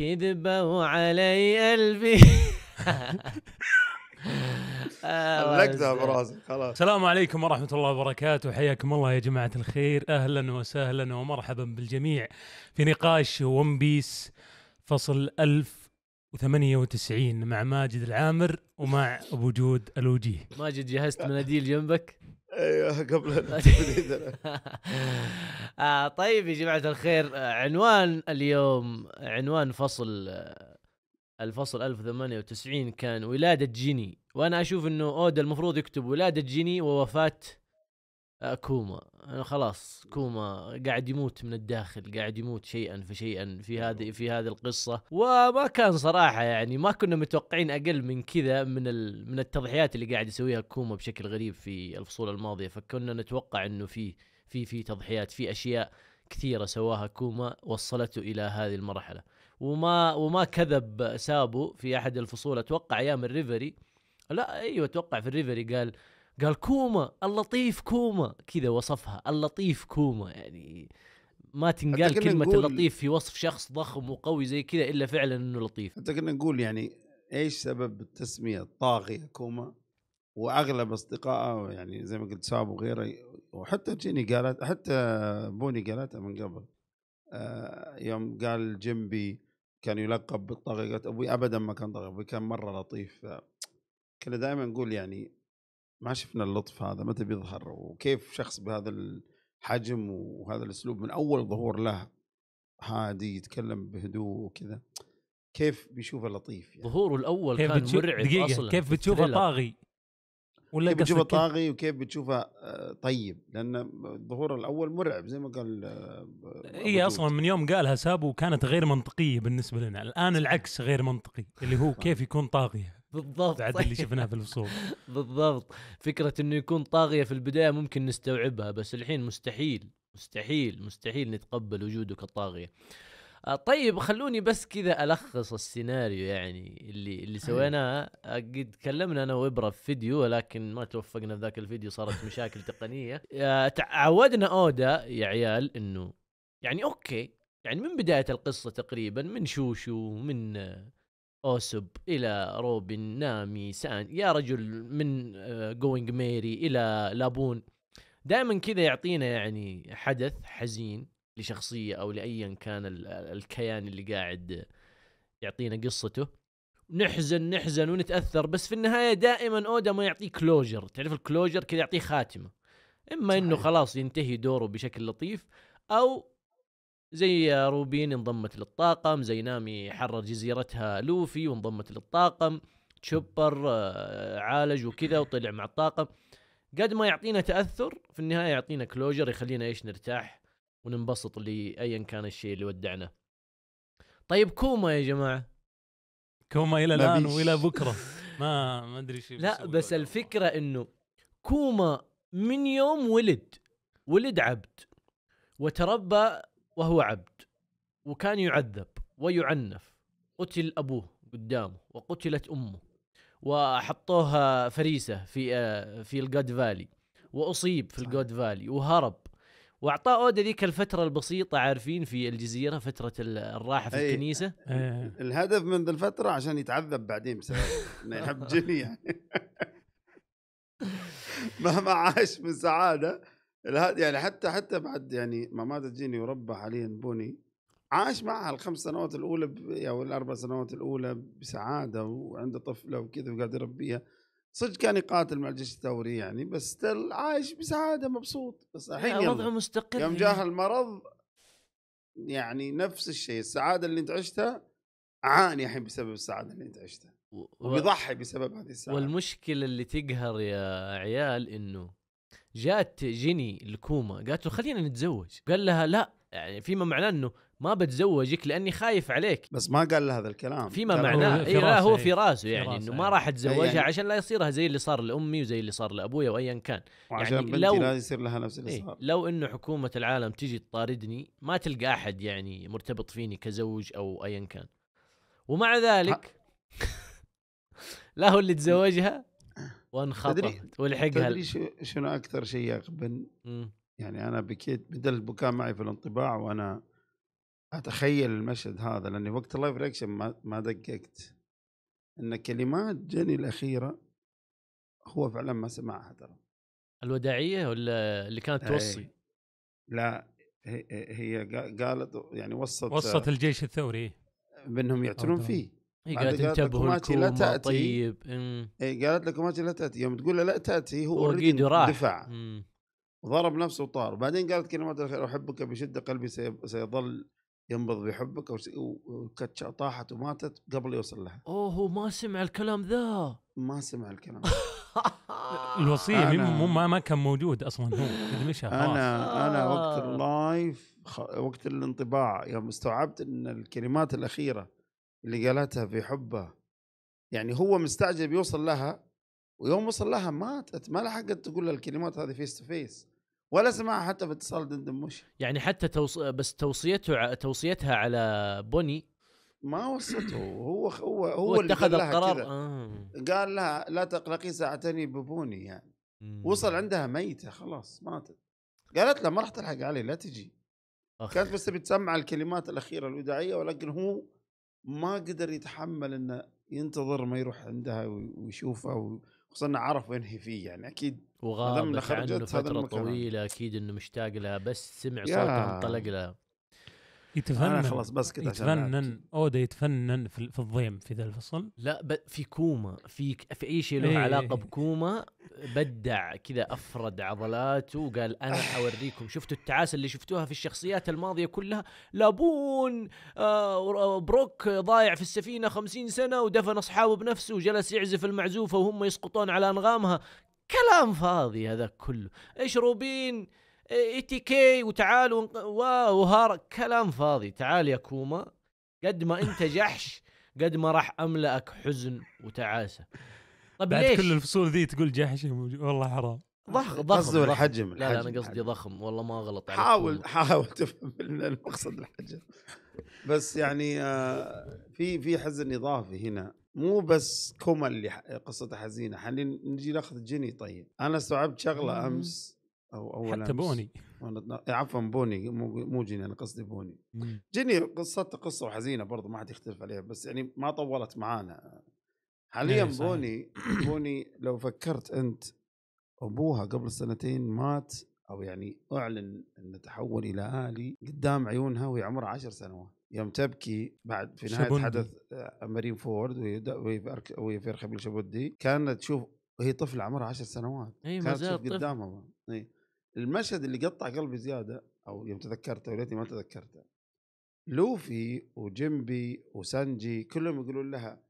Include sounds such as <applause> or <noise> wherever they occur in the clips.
كذبوا علي قلبي علقتها <laughs> آه، <laughs> براسك خلاص السلام عليكم ورحمه الله وبركاته حياكم الله يا جماعه الخير اهلا وسهلا ومرحبا بالجميع في نقاش ون بيس فصل 1098 مع ماجد العامر ومع ابو جود الوجيه ماجد جهزت مناديل جنبك ايوه قبل <laughs> <laughs> آه طيب يا جماعه الخير عنوان اليوم عنوان فصل الفصل 1098 كان ولادة جيني وانا اشوف انه اودا المفروض يكتب ولادة جيني ووفاة آه، كوما انا خلاص كوما قاعد يموت من الداخل قاعد يموت شيئا فشيئا في أيوة. هذه في هذه القصه وما كان صراحه يعني ما كنا متوقعين اقل من كذا من من التضحيات اللي قاعد يسويها كوما بشكل غريب في الفصول الماضيه فكنا نتوقع انه في في في تضحيات في اشياء كثيره سواها كوما وصلته الى هذه المرحله وما وما كذب سابو في احد الفصول اتوقع ايام الريفري لا ايوه اتوقع في الريفري قال قال كوما اللطيف كوما كذا وصفها اللطيف كوما يعني ما تنقال كلمة نقول... اللطيف في وصف شخص ضخم وقوي زي كذا إلا فعلا أنه لطيف حتى كنا نقول يعني إيش سبب التسمية الطاغية كوما وأغلب أصدقائه يعني زي ما قلت ساب وغيره وحتى جيني قالت حتى بوني قالتها من قبل آه يوم قال جنبي كان يلقب بالطاغية قالت أبوي أبدا ما كان طاغية أبوي كان مرة لطيف كنا دائما نقول يعني ما شفنا اللطف هذا متى بيظهر وكيف شخص بهذا الحجم وهذا الاسلوب من اول ظهور له هادي يتكلم بهدوء وكذا كيف بيشوفه لطيف يعني. ظهوره الاول كيف كان بتشوف... مرعب دقيقة. اصلا كيف بتشوفه طاغي ولا كيف بتشوفه طاغي وكيف بتشوفه آه، طيب لان الظهور الاول مرعب زي ما قال آه، هي اصلا من يوم قالها سابو كانت غير منطقيه بالنسبه لنا الان العكس غير منطقي اللي هو كيف يكون طاغيه بالضبط عاد اللي شفناه في الفصول <laughs> بالضبط فكره انه يكون طاغيه في البدايه ممكن نستوعبها بس الحين مستحيل مستحيل مستحيل نتقبل وجوده كطاغية آه، طيب خلوني بس كذا الخص السيناريو يعني اللي اللي أيوه. سويناه آه، قد تكلمنا انا وابره في فيديو ولكن ما توفقنا في ذاك الفيديو صارت مشاكل <laughs> تقنيه آه، عودنا اودا يا عيال انه يعني اوكي يعني من بدايه القصه تقريبا من شوشو من أوسب إلى روبن نامي سان يا رجل من جوينج آه، ميري إلى لابون دائما كذا يعطينا يعني حدث حزين لشخصية أو لأيا كان الكيان اللي قاعد يعطينا قصته نحزن نحزن ونتأثر بس في النهاية دائما أودا ما يعطيه كلوجر تعرف الكلوجر كذا يعطيه خاتمة إما أنه خلاص ينتهي دوره بشكل لطيف أو زي روبين انضمت للطاقم زي نامي حرر جزيرتها لوفي وانضمت للطاقم تشوبر آه، عالج وكذا وطلع مع الطاقم قد ما يعطينا تاثر في النهايه يعطينا كلوجر يخلينا ايش نرتاح وننبسط لايا كان الشيء اللي ودعنا طيب كوما يا جماعه كوما الى الان والى <laughs> بكره ما ما ادري شيء لا بس الفكره انه كوما من يوم ولد ولد عبد وتربى وهو عبد وكان يعذب ويعنف قتل أبوه قدامه وقتلت أمه وحطوها فريسة في آه، في الجود فالي وأصيب في الجود فالي وهرب واعطاه اودا ذيك الفتره البسيطه عارفين في الجزيره فتره الراحه في أي الكنيسه أي الهدف من ذي الفتره عشان يتعذب بعدين بسبب انه يحب جني يعني <laughs> مهما عاش من سعاده يعني حتى حتى بعد يعني ما ما تجيني وربى حاليا بوني عاش معها الخمس سنوات الاولى او الاربع سنوات الاولى بسعاده وعنده طفله وكذا وقاعد يربيها صدق كان يقاتل مع الجيش الثوري يعني بس تل عايش بسعاده مبسوط بس الحين وضعه مستقر يوم يعني. جاه المرض يعني نفس الشيء السعاده اللي انت عشتها عاني الحين بسبب السعاده اللي انت عشتها وبيضحي بسبب هذه السعاده والمشكله اللي تقهر يا عيال انه جات جيني الكوما قالت له خلينا نتزوج قال لها لا يعني فيما معناه انه ما بتزوجك لاني خايف عليك بس ما قال هذا الكلام فيما معناه إيه لا هو إيه. في راسه يعني في راسه انه ما إيه. راح اتزوجها يعني عشان لا يصيرها زي اللي صار لامي وزي اللي صار لابويا وايا كان وعشان يعني لو لا يصير لها نفس اللي إيه، صار لو انه حكومه العالم تجي تطاردني ما تلقى احد يعني مرتبط فيني كزوج او ايا كان ومع ذلك <laughs> لا هو اللي تزوجها وانخطفت ولحقها تدري شنو اكثر شيء يقبل يعني انا بكيت بدل البكاء معي في الانطباع وانا اتخيل المشهد هذا لاني وقت اللايف ريكشن ما, ما دققت ان كلمات جني الاخيره هو فعلا ما سمعها ترى الوداعيه ولا اللي كانت إيه. توصي؟ لا هي قالت يعني وصت وصت الجيش الثوري بانهم يعتنون فيه هي قالت انتبهوا لكم لا تأتي طيب إيه قالت لكم لا تأتي يوم تقول له لا تأتي هو اوريدي راح دفع وضرب نفسه وطار بعدين قالت كلمات الخير أحبك بشدة قلبي سيظل ينبض بحبك وكتش طاحت وماتت قبل يوصل لها اوه هو ما سمع الكلام ذا ما سمع الكلام <laughs> الوصيه مو ما, ما كان موجود اصلا هو مشى انا انا وقت اللايف وقت الانطباع يوم استوعبت ان الكلمات الاخيره اللي قالتها في حبه يعني هو مستعجل بيوصل لها ويوم وصل لها ماتت ما لحقت تقول الكلمات هذه فيس تو فيس ولا سمعها حتى في اتصال دندن مش يعني حتى توص... بس توصيته توصيتها على بوني ما وصته هو هو هو, هو اللي اتخذ القرار آه. قال لها لا تقلقي ساعتني ببوني يعني مم. وصل عندها ميته خلاص ماتت قالت له ما راح تلحق علي لا تجي أخي. كانت بس بتسمع الكلمات الاخيره الوداعيه ولكن هو ما قدر يتحمل انه ينتظر ما يروح عندها ويشوفها خصوصا انه عرف وين هي فيه يعني اكيد وغاضب عنه فتره طويله اكيد انه مشتاق لها بس سمع صوتها انطلق لها يتفنن انا خلاص بس عشان يتفنن اودا يتفنن في, في الضيم في ذا الفصل لا ب... في كوما في في اي شيء له ايه علاقه بكوما بدع كذا افرد عضلاته وقال انا اوريكم شفتوا التعاسه اللي شفتوها في الشخصيات الماضيه كلها لابون آه،, آه بروك ضايع في السفينه خمسين سنه ودفن اصحابه بنفسه وجلس يعزف المعزوفه وهم يسقطون على انغامها كلام فاضي هذا كله ايش روبين إيه، اي تي كي وتعال وهار كلام فاضي تعال يا كوما قد ما انت <laughs> جحش قد ما راح املأك حزن وتعاسه طيب بعد ليش؟ كل الفصول ذي تقول جحش والله حرام ضخم ضخم قصدي الحجم حجم لا, انا قصدي ضخم والله ما غلط حاول حاول تفهم <laughs> المقصد الحجم بس يعني آه، في في حزن اضافي هنا مو بس كوما اللي قصته حزينه نجي ناخذ جني طيب انا استوعبت شغله امس او اول حتى بوني عفوا بوني مو مو جيني انا قصدي بوني مم. جيني قصته قصه وحزينه برضه ما حد يختلف عليها بس يعني ما طولت معانا إيه، حاليا بوني بوني لو فكرت انت ابوها قبل سنتين مات او يعني اعلن انه تحول الى الي قدام عيونها وهي عمرها عشر سنوات يوم تبكي بعد في نهايه شبندي. حدث آه، مارين فورد وهي في ارخبيل شبودي كانت تشوف وهي طفله عمرها عشر سنوات أي كانت تشوف قدامها اي المشهد اللي قطع قلبي زياده او يوم تذكرته وليتني ما تذكرته لوفي وجيمبي وسانجي كلهم يقولون لها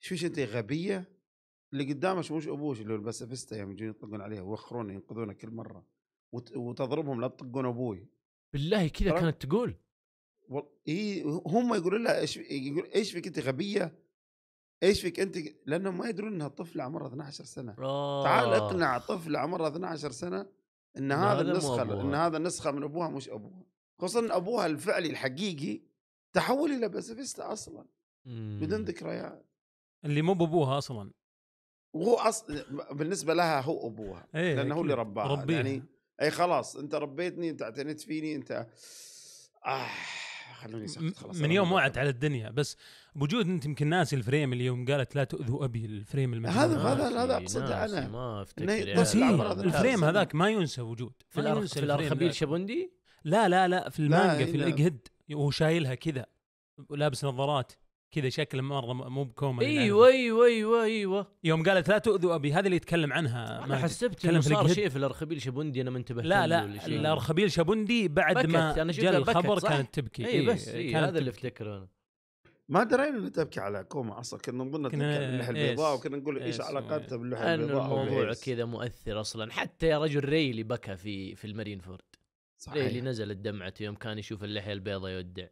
شوش انت غبيه اللي قدامك مش ابوش اللي هو الباسفيستا يوم يجون يطقون عليها ويوخرونه ينقذونه كل مره وتضربهم لا تطقون ابوي بالله كذا كانت تقول اي هي هم يقولون لها ايش يقول ايش فيك انت غبيه ايش فيك انت لانهم ما يدرون انها طفله عمرها 12 سنه تعال آه. اقنع طفله عمرها 12 سنه ان هذا النسخه ان هذا النسخه من ابوها مش ابوها خصوصا ان ابوها الفعلي الحقيقي تحول الى باسيفيستا اصلا مم. بدون إمم. ذكريات اللي مو بابوها اصلا وهو أص... بالنسبه لها هو ابوها ايه لانه هو اللي رباها ربيها. يعني اي خلاص انت ربيتني انت اعتنيت فيني انت آه خلوني خلاص من يوم وعد على الدنيا بس بوجود انت يمكن ناسي الفريم اللي يوم قالت لا تؤذوا ابي الفريم المجنون هذا هذا هذا اقصده انا ما افتكر بس يعني. الفريم هذاك ما ينسى وجود في الارخبيل شبندي لا لا لا في المانجا في الاجهد وهو شايلها كذا ولابس نظارات كذا شكل مره مو بكومن ايوه ايوه ايوه ايوه يوم قالت لا تؤذوا ابي هذا اللي يتكلم عنها انا حسبت انه صار شيء في الارخبيل شبندي انا ما انتبهت لا لا الارخبيل شبندي بعد ما جاء الخبر كانت تبكي اي بس إيه كانت هذا اللي افتكره انا ما درينا انه تبكي على كوما اصلا كنا نظن تبكي على اللحى البيضاء وكنا نقول ايش علاقتها باللحى البيضاء الموضوع كذا مؤثر اصلا حتى يا رجل ريلي بكى في في المارين فورد صحيح ريلي نزلت دمعته يوم كان يشوف اللحيه البيضاء يودع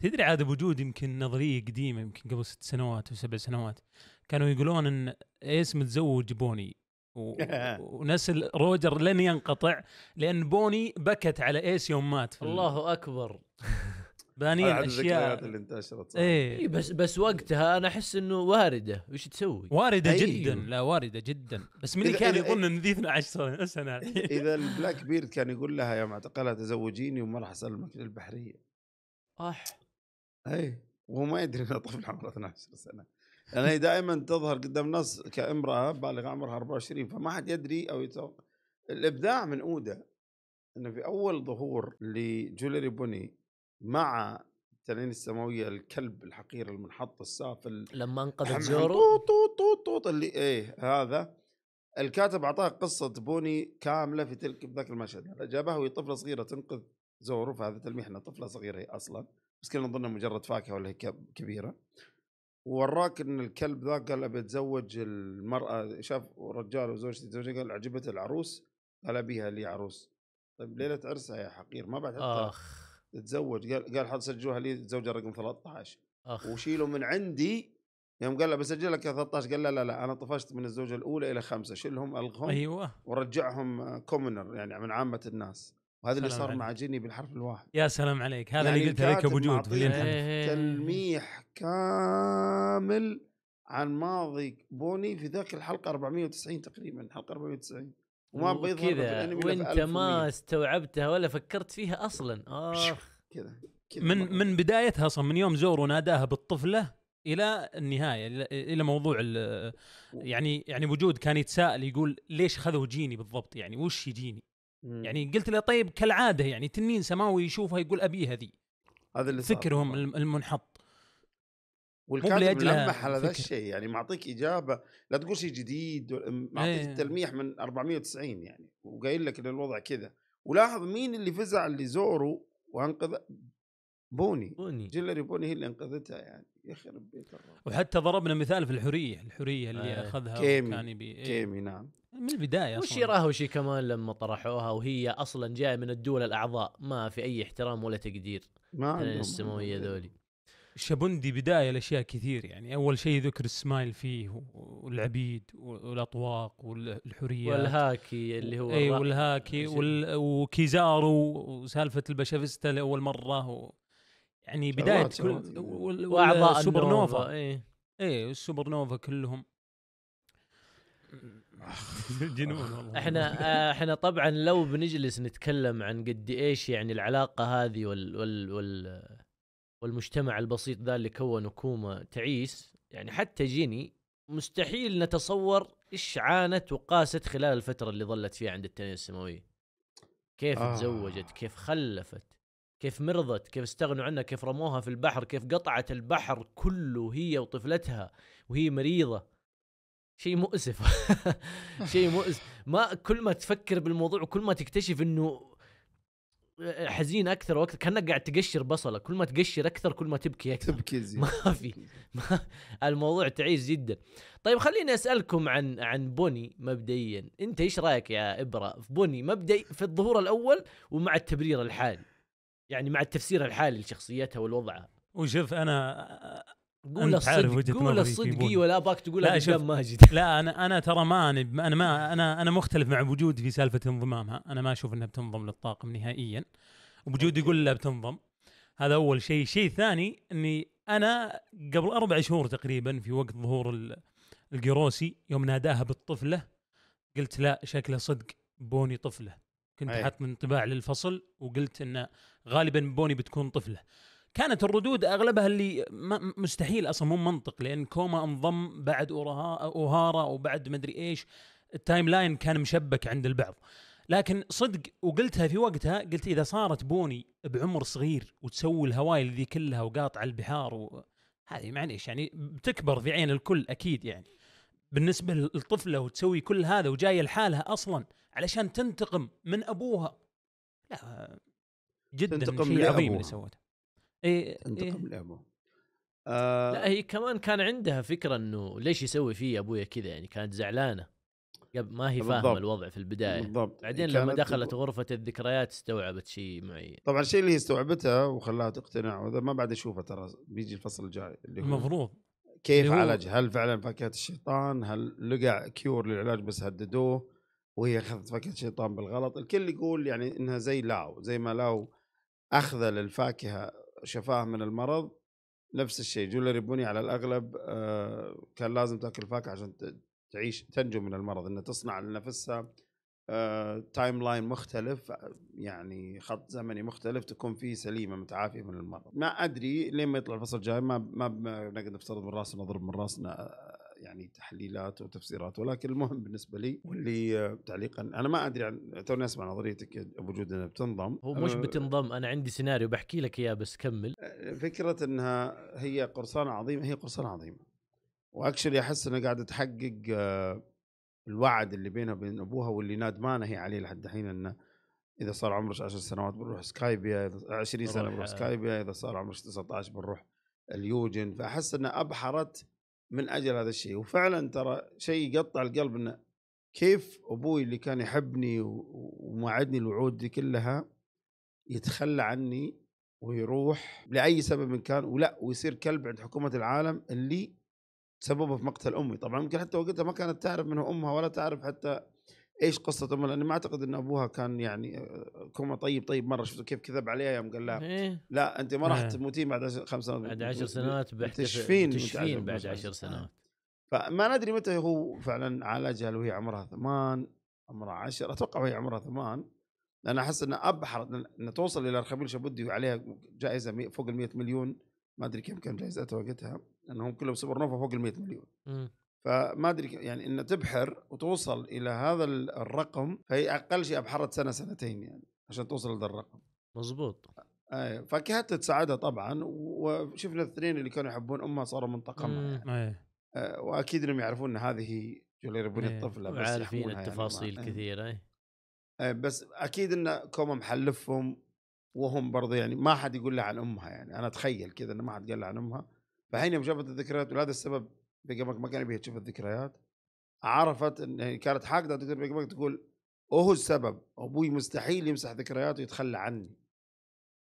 تدري عاد بوجود يمكن نظريه قديمه يمكن قبل ست سنوات او سبع سنوات كانوا يقولون ان ايس متزوج بوني و... <laughs> ونسل روجر لن ينقطع لان بوني بكت على ايس يوم مات في الله اكبر <laughs> بانين اشياء اللي انتشرت إيه. ايه بس بس وقتها انا احس انه وارده وش تسوي؟ وارده أيوه. جدا لا وارده جدا بس من كان يظن ان ذي 12 سنه <laughs> اذا البلاك بيرد كان يقول لها يوم اعتقلها تزوجيني وما راح اسلمك للبحريه اح اي وهو ما يدري انه طفل عمره 12 سنه لان يعني هي دائما تظهر قدام الناس كامراه بالغه عمرها 24 فما حد يدري او يتوقع الابداع من اودا انه في اول ظهور لجوليري بوني مع التنين السماويه الكلب الحقير المنحط السافل لما انقذت زورو طوط طوط طوط طوط اللي ايه هذا الكاتب اعطاه قصه بوني كامله في تلك ذاك المشهد جابها وهي طفله صغيره تنقذ زورو فهذا تلميح انها طفله صغيره هي اصلا بس كنا نظنها مجرد فاكهه ولا هيك كبيره وراك ان الكلب ذاك قال ابي اتزوج المراه شاف رجال وزوجتي تزوجها قال عجبت العروس قال ابيها لي عروس طيب ليله عرسها يا حقير ما بعد حتى اخ تتزوج قال قال حط سجلوها لي الزوجه رقم 13 اخ وشيلوا من عندي يوم قال له لك 13 قال لا لا لا انا طفشت من الزوجه الاولى الى خمسه شلهم الغهم ايوه ورجعهم كومنر آه، يعني من عامه الناس وهذا اللي صار عليك. مع جني بالحرف الواحد يا سلام عليك هذا يعني اللي قلته لك ابو جود إيه. تلميح كامل عن ماضي بوني في ذاك الحلقه 490 تقريبا حلقه 490 وما ابغى يظهر الانمي وانت ما استوعبتها ولا فكرت فيها اصلا اخ كذا من من بدايتها اصلا من يوم زورو ناداها بالطفله الى النهايه الى موضوع يعني يعني وجود كان يتساءل يقول ليش خذوا جيني بالضبط يعني وش يجيني مم. يعني قلت له طيب كالعاده يعني تنين سماوي يشوفها يقول ابيها ذي هذا اللي فكرهم صار. آه. المنحط والكاتب ملمح على ذا الشيء يعني معطيك اجابه لا تقول شيء جديد معطيك ايه. تلميح من 490 يعني وقايل لك ان الوضع كذا ولاحظ مين اللي فزع اللي زورو وانقذ بوني بوني جيلري بوني هي اللي انقذتها يعني يخرب بيت الرب وحتى ضربنا مثال في الحريه الحريه اللي آه. اخذها كيمي كان يبي إيه؟ كيمي نعم من البدايه وش راهوشي كمان لما طرحوها وهي اصلا جايه من الدول الاعضاء ما في اي احترام ولا تقدير ما السماويه ذولي شابوندي بدايه لاشياء كثير يعني اول شيء ذكر السمايل فيه والعبيد والاطواق والحريه والهاكي اللي هو اي والهاكي وكيزارو وسالفه البشافيستا لاول مره و... يعني بدايه كل يعني. واعضاء السوبر نوفا اي اي السوبر نوفا كلهم <laughs> جنون والله احنا آه، احنا طبعا لو بنجلس نتكلم عن قد ايش يعني العلاقه هذه وال وال وال والمجتمع البسيط ذا اللي كونه كوما تعيس يعني حتى جيني مستحيل نتصور ايش عانت وقاست خلال الفتره اللي ظلت فيها عند التنين السماويه كيف آه. تزوجت كيف خلفت كيف مرضت كيف استغنوا عنها كيف رموها في البحر كيف قطعت البحر كله هي وطفلتها وهي مريضة شيء مؤسف <laughs> شيء مؤسف ما كل ما تفكر بالموضوع وكل ما تكتشف انه آه، حزين اكثر واكثر كانك قاعد تقشر بصله كل ما تقشر اكثر كل ما تبكي اكثر تبكي زي. <laughs> ما في ما <laughs> الموضوع تعيس جدا طيب خليني اسالكم عن عن بوني مبدئيا انت ايش رايك يا ابره في بوني مبدئي في الظهور الاول ومع التبرير الحالي يعني مع التفسير الحالي لشخصيتها ولوضعها وشوف انا قول الصدق قول الصدق اي ولا اباك تقول لا شوف ماجد لا انا انا ترى ما انا ما انا انا مختلف مع وجود في سالفه انضمامها انا ما اشوف انها بتنضم للطاقم نهائيا وجود يقول لا بتنضم هذا اول شيء شيء ثاني اني انا قبل اربع شهور تقريبا في وقت ظهور القيروسي يوم ناداها بالطفله قلت لا شكله صدق بوني طفله كنت حاط من انطباع للفصل وقلت انه غالبا بوني بتكون طفله كانت الردود اغلبها اللي مستحيل اصلا مو منطق لان كوما انضم بعد اوهارا وبعد مدري ايش التايم لاين كان مشبك عند البعض لكن صدق وقلتها في وقتها قلت اذا صارت بوني بعمر صغير وتسوي الهوايل ذي كلها وقاطع البحار هذه معليش يعني بتكبر في عين الكل اكيد يعني بالنسبه للطفله وتسوي كل هذا وجايه لحالها اصلا علشان تنتقم من ابوها لا جدا شيء عظيم اللي سوته اي تنتقم إيه. لعبه آه لا هي كمان كان عندها فكره انه ليش يسوي فيه ابويا كذا يعني كانت زعلانه قبل ما هي فاهمه الوضع في البدايه بالضبط بعدين لما دخلت غرفه الذكريات استوعبت شيء معين طبعا الشيء اللي هي استوعبته وخلاها تقتنع وهذا ما بعد اشوفه ترى بيجي الفصل الجاي اللي هو المفروض كيف عالج هل فعلا فاكهه الشيطان هل لقى كيور للعلاج بس هددوه وهي اخذت فاكهه الشيطان بالغلط الكل يقول يعني انها زي لاو زي ما لاو اخذه للفاكهه شفاه من المرض نفس الشيء جولري بني على الاغلب آه، كان لازم تاكل فاكهه عشان تعيش تنجو من المرض انها تصنع لنفسها تايم آه، لاين مختلف يعني خط زمني مختلف تكون فيه سليمه متعافيه من المرض ما ادري لين ما يطلع الفصل الجاي ما ما نقدر نفترض من راسنا نضرب من راسنا آه، يعني تحليلات وتفسيرات ولكن المهم بالنسبه لي واللي تعليقا انا ما ادري عن توني اسمع نظريتك ابو جود انها بتنضم هو مش آه، بتنضم انا عندي سيناريو بحكي لك اياه بس كمل آه، فكره انها هي قرصانه عظيمه هي قرصانه عظيمه واكشلي احس انها قاعده تحقق آه، الوعد اللي بينها وبين ابوها واللي نادمانه هي عليه لحد الحين انه اذا صار عمره 10 سنوات بنروح سكايبيا 20 سنه بنروح سكايبيا اذا صار عمره 19 بنروح اليوجن فاحس انها ابحرت من اجل هذا الشيء وفعلا ترى شيء يقطع القلب انه كيف ابوي اللي كان يحبني وموعدني الوعود دي كلها يتخلى عني ويروح لاي سبب إن كان ولا ويصير كلب عند حكومه العالم اللي تسببه في مقتل امي طبعا يمكن حتى وقتها ما كانت تعرف منه امها ولا تعرف حتى ايش قصه امه لاني ما اعتقد ان ابوها كان يعني كومة طيب طيب مره شفتوا كيف كذب عليها يوم قال لها إيه؟ لا انت ما راح إيه. تموتين بعد خمس سنوات بعد عشر سنوات تشفين تشفين بعد عشر سنوات فما ندري متى هو فعلا عالجها وهي عمرها ثمان عمرها عشر اتوقع وهي عمرها ثمان لان احس ان اب ان توصل الى الخبير شبودي وعليها جائزه فوق ال 100 مليون ما ادري كم كان جائزتها وقتها لانهم كلهم سوبر نوفا فوق ال 100 مليون م. فما ادري يعني ان تبحر وتوصل الى هذا الرقم هي اقل شيء ابحرت سنه سنتين يعني عشان توصل لهذا الرقم مزبوط ايه فكانت تساعدها طبعا وشفنا الاثنين اللي كانوا يحبون امها صاروا منتقمها يعني. أيه. آه، واكيد انهم يعرفون ان هذه جوليري بوني أيه. الطفله بس عارفين يعني التفاصيل يعني كثيره أيه. أيه. بس اكيد ان كوما محلفهم وهم برضه يعني ما حد يقول لها عن امها يعني انا اتخيل كذا انه ما حد قال لها عن امها فحين يوم شافت الذكريات ولهذا السبب بيج ما كان يبيها تشوف الذكريات عرفت ان كانت حاقده تقدر بيج تقول وهو السبب ابوي مستحيل يمسح ذكرياته ويتخلى عني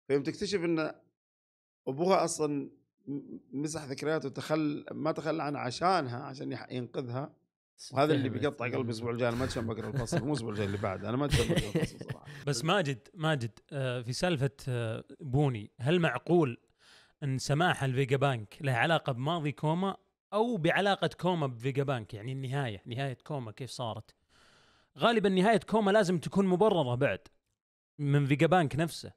فيوم تكتشف ان ابوها اصلا مسح ذكرياته وتخل ما تخلى عنها عشانها عشان ينقذها وهذا اللي بيقطع قلبي الاسبوع الجاي انا ما اتشم بقرا الفصل مو الاسبوع الجاي اللي بعده انا ما اتشم بقرا الفصل صراحه <laughs> بس ماجد ماجد آه، في سالفه آه، بوني هل معقول ان سماح الفيجا بانك له علاقه بماضي كوما او بعلاقه كوما بفيجا بانك يعني النهايه نهايه كوما كيف صارت غالبا نهايه كوما لازم تكون مبرره بعد من فيجا بانك نفسه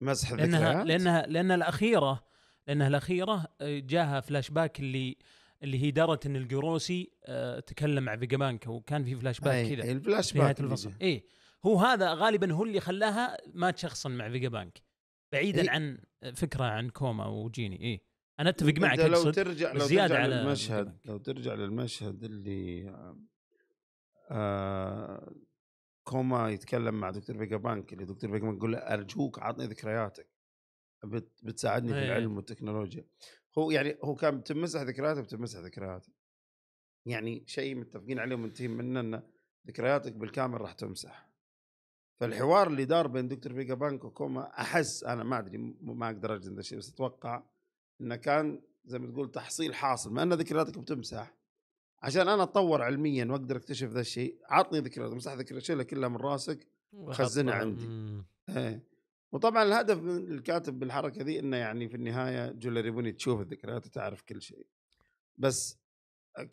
مزح لانها لانها لان الاخيره لانها الاخيره آه، جاها فلاش باك اللي اللي هي درت ان الجروسي آه، تكلم مع فيجا بانك وكان في فلاش باك كذا الفلاش باك نهايه الفصل اي إيه، هو هذا غالبا هو اللي خلاها ما تشخصن مع فيجا بانك بعيدا إيه؟ عن فكره عن كوما وجيني اي انا اتفق معك لو ترجع لو زياده ترجع على المشهد لو ترجع للمشهد اللي آه كوما يتكلم مع دكتور فيجا بانك اللي دكتور فيجا بانك يقول له ارجوك عطني ذكرياتك بت بتساعدني في إيه. العلم والتكنولوجيا هو يعني هو كان بتمسح ذكرياته بتمسح ذكرياته يعني شيء متفقين عليه ومنتهين منه انه ذكرياتك بالكامل راح تمسح فالحوار اللي دار بين دكتور فيجا بانك وكوما احس انا ما ادري ما اقدر اجزم ذا الشيء بس اتوقع انه كان زي ما تقول تحصيل حاصل ما ان ذكرياتك بتمسح عشان انا اتطور علميا واقدر اكتشف ذا الشيء عطني ذكريات امسح ذكريات شيلها كلها من راسك وخزنها عندي ايه وطبعا الهدف من الكاتب بالحركه ذي انه يعني في النهايه جولر يبوني تشوف الذكريات وتعرف كل شيء بس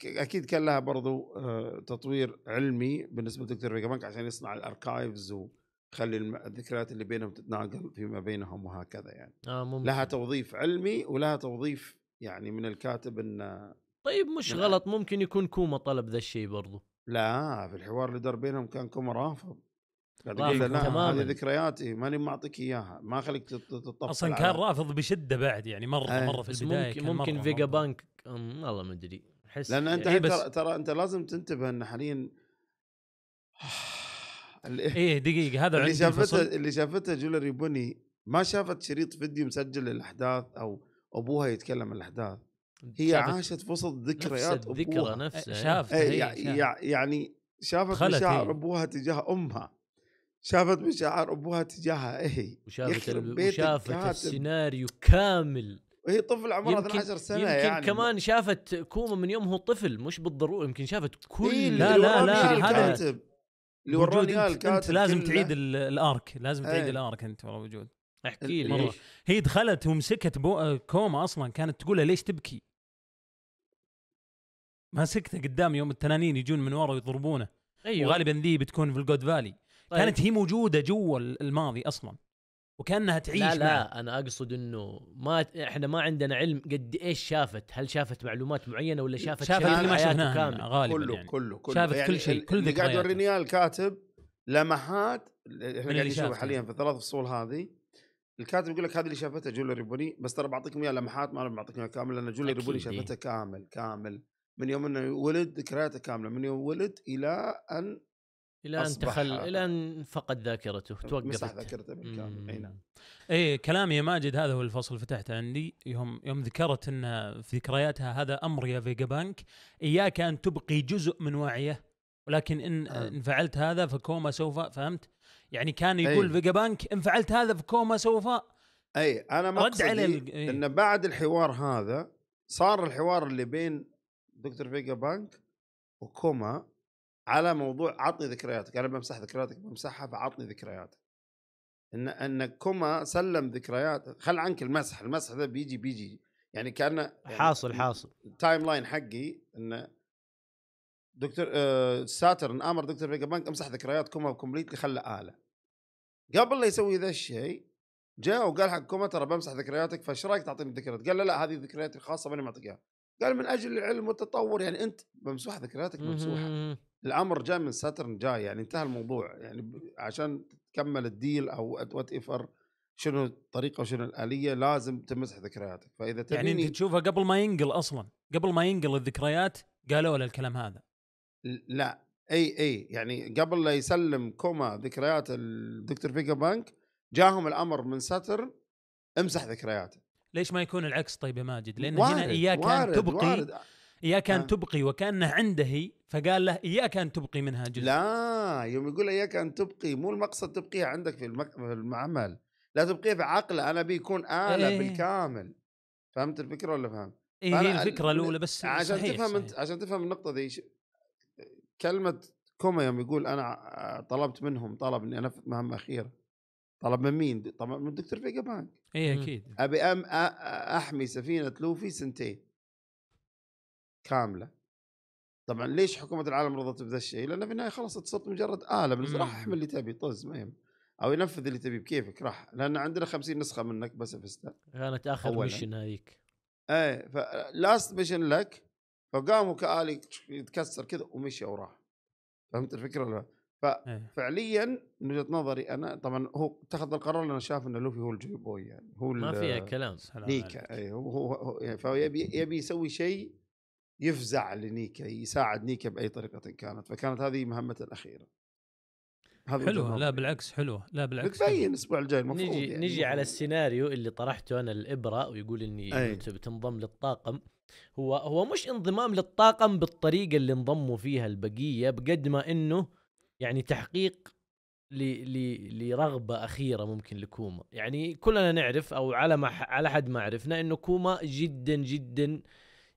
اكيد كان لها برضو آه، تطوير علمي بالنسبه لدكتور فيجامانك عشان يصنع الاركايفز و خلي الذكريات اللي بينهم تتناقل فيما بينهم وهكذا يعني آه ممكن. لها توظيف علمي ولها توظيف يعني من الكاتب ان طيب مش غلط ممكن يكون كوما طلب ذا الشيء برضو لا في الحوار اللي دار بينهم كان كوما رافض قال لا هذه ذكرياتي ماني معطيك اياها ما اخليك تتطفل اصلا كان رافض بشده بعد يعني مره آه. مره في البدايه ممكن ممكن مرة فيجا مرة. بانك والله ما ادري احس لان انت يعني، إيه ترى, ترى انت لازم تنتبه ان حاليا اللي ايه دقيقه هذا اللي شافته اللي شافته جولري بوني ما شافت شريط فيديو مسجل للاحداث او ابوها يتكلم عن الاحداث هي عاشت في وسط ذكريات ابوها إيه، نفسها إيه. شافت إيه، يعني شافت مشاعر ابوها تجاه امها شافت مشاعر ابوها تجاهها ايه وشافت وشافت السيناريو كامل وهي طفل عمرها 12 سنه يمكن يعني كمان شافت كوما من يوم هو طفل مش بالضروره يمكن شافت كل إيه لا لا لا, لا هذا اللي وراني انت, لازم تعيد الارك لازم تعيد إيه. الارك انت والله وجود احكي لي مره هي دخلت ومسكت بو... كوما اصلا كانت تقول ليش تبكي؟ ما سكت قدام يوم التنانين يجون من ورا ويضربونه ايوه وغالبا ذي بتكون في الجود فالي طيب. كانت هي موجوده جوا الماضي اصلا وكانها تعيش لا لا معه. انا اقصد انه ما احنا ما عندنا علم قد ايش شافت هل شافت معلومات معينه ولا شافت شافت اللي ما شفناها غالبا يعني. كله يعني. كله كله شافت يعني كل شيء كل اللي قاعد يوريني الكاتب لمحات احنا قاعدين نشوفها حاليا في الثلاث فصول هذه الكاتب يقول لك هذه اللي شافتها جولي ريبوني بس ترى بعطيكم اياها لمحات ما بعطيكم اياها كامل لان جولي ريبوني إيه. شافتها كامل كامل من يوم انه ولد ذكرياته كامله من يوم ولد الى ان الى ان تخل الى ان فقد ذاكرته توقف مسح ذاكرته بالكامل اي نعم اي كلام يا ماجد هذا هو الفصل فتحته عندي يوم يوم ذكرت ان في ذكرياتها هذا امر يا فيجا بانك اياك ان تبقي جزء من وعيه ولكن ان آه. ان فعلت هذا فكوما سوف فهمت؟ يعني كان يقول فيجا بانك ان فعلت هذا فكوما سوف اي انا رد على أيه. ان بعد الحوار هذا صار الحوار اللي بين دكتور فيجا بانك وكوما على موضوع عطني ذكرياتك انا بمسح ذكرياتك بمسحها فعطني ذكرياتك ان ان كوما سلم ذكريات خل عنك المسح المسح ذا بيجي بيجي يعني كانه يعني حاصل حاصل التايم لاين حقي انه دكتور آه ساترن امر دكتور فيجا بانك امسح ذكريات كوما كومبليتلي خله اله قبل لا يسوي ذا الشيء جاء وقال حق كوما ترى بمسح ذكرياتك فايش رايك تعطيني الذكريات؟ قال له لا هذه ذكرياتي الخاصه ماني معطيك اياها قال من اجل العلم والتطور يعني انت ممسوحه ذكرياتك ممسوحه الامر جاء من ساترن جاي يعني انتهى الموضوع يعني عشان تكمل الديل او وات ايفر شنو الطريقه وشنو الاليه لازم تمسح ذكرياتك فاذا تبيني يعني انت تشوفها قبل ما ينقل اصلا قبل ما ينقل الذكريات قالوا له الكلام هذا لا اي اي يعني قبل لا يسلم كوما ذكريات الدكتور فيجا بانك جاهم الامر من ساترن امسح ذكرياتك ليش ما يكون العكس طيب يا ماجد لان وارد هنا اياك كان تبقي اياك ان آه. تبقي وكانه عنده هي فقال له اياك ان تبقي منها جزء لا يوم يقول اياك ان تبقي مو المقصد تبقيها عندك في, المعمل لا تبقيها في عقله انا بيكون اله إيه. بالكامل فهمت الفكره ولا فهمت؟ اي هي الفكره الاولى بس عشان صحيح تفهم صحيح. عشان تفهم النقطه ذي كلمه كوما يوم يقول انا آه، طلبت منهم طلب اني انفذ مهمه اخيره طلب من مين؟ طبعا من الدكتور فيجا بانك اي اكيد ابي أم احمي سفينه لوفي سنتين كامله طبعا ليش حكومه العالم رضت بهذا الشيء؟ لان في النهايه خلاص صرت مجرد اله بالنسبه راح احمل اللي تبي طز ما يهم او ينفذ اللي تبي بكيفك راح لان عندنا 50 نسخه منك بس افستا كانت اخر ميشن هذيك ايه فلاست ميشن لك فقاموا كالي يتكسر كذا ومشي وراح فهمت الفكره ولا ففعليا إيه. من وجهه نظري انا طبعا هو اتخذ القرار لانه شاف ان لوفي هو الجوي بوي يعني هو ما فيها كلام نيكا اي هو, هو, هو يعني فيبي يبي يسوي شيء يفزع لنيكا يساعد نيكا باي طريقه كانت فكانت هذه مهمته الاخيره حلوه لا بالعكس حلوه لا بالعكس بتبين الاسبوع الجاي المفروض نجي يعني نجي على السيناريو اللي طرحته انا الابره ويقول اني بتنضم للطاقم هو هو مش انضمام للطاقم بالطريقه اللي انضموا فيها البقيه بقد ما انه يعني تحقيق لرغبه اخيره ممكن لكوما يعني كلنا نعرف او على ما على حد ما عرفنا انه كوما جدا جدا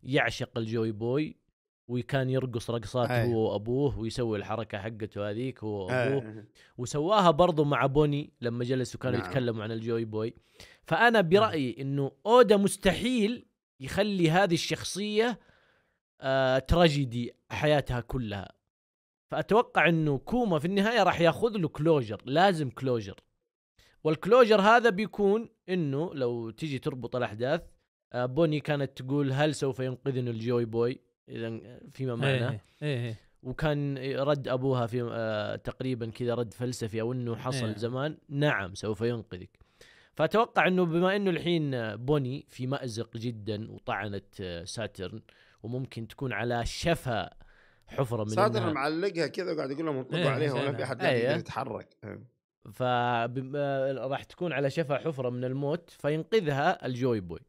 يعشق الجوي بوي وكان يرقص رقصات أيه. هو وابوه ويسوي الحركه حقته هذيك هو وابوه أيه. وسواها برضه مع بوني لما جلسوا كانوا نعم. يتكلموا عن الجوي بوي فانا نعم. برايي انه اودا مستحيل يخلي هذه الشخصيه آه تراجيدي حياتها كلها فاتوقع انه كوما في النهايه راح ياخذ له كلوجر لازم كلوجر والكلوجر هذا بيكون انه لو تيجي تربط الاحداث آه، بوني كانت تقول هل سوف ينقذني الجوي بوي اذا فيما معناه ايه ايه, إيه. وكان رد ابوها في آه، تقريبا كذا رد فلسفي او انه حصل ايه. زمان نعم سوف ينقذك فاتوقع انه بما انه الحين بوني في مازق جدا وطعنت آه، ساترن وممكن تكون على شفا حفره من صادر معلقها كذا وقاعد يقول لهم انطلقوا إيه، عليها ولا في احد قاعد أيوه. يتحرك إيه. ف راح تكون على شفا حفره من الموت فينقذها الجوي بوي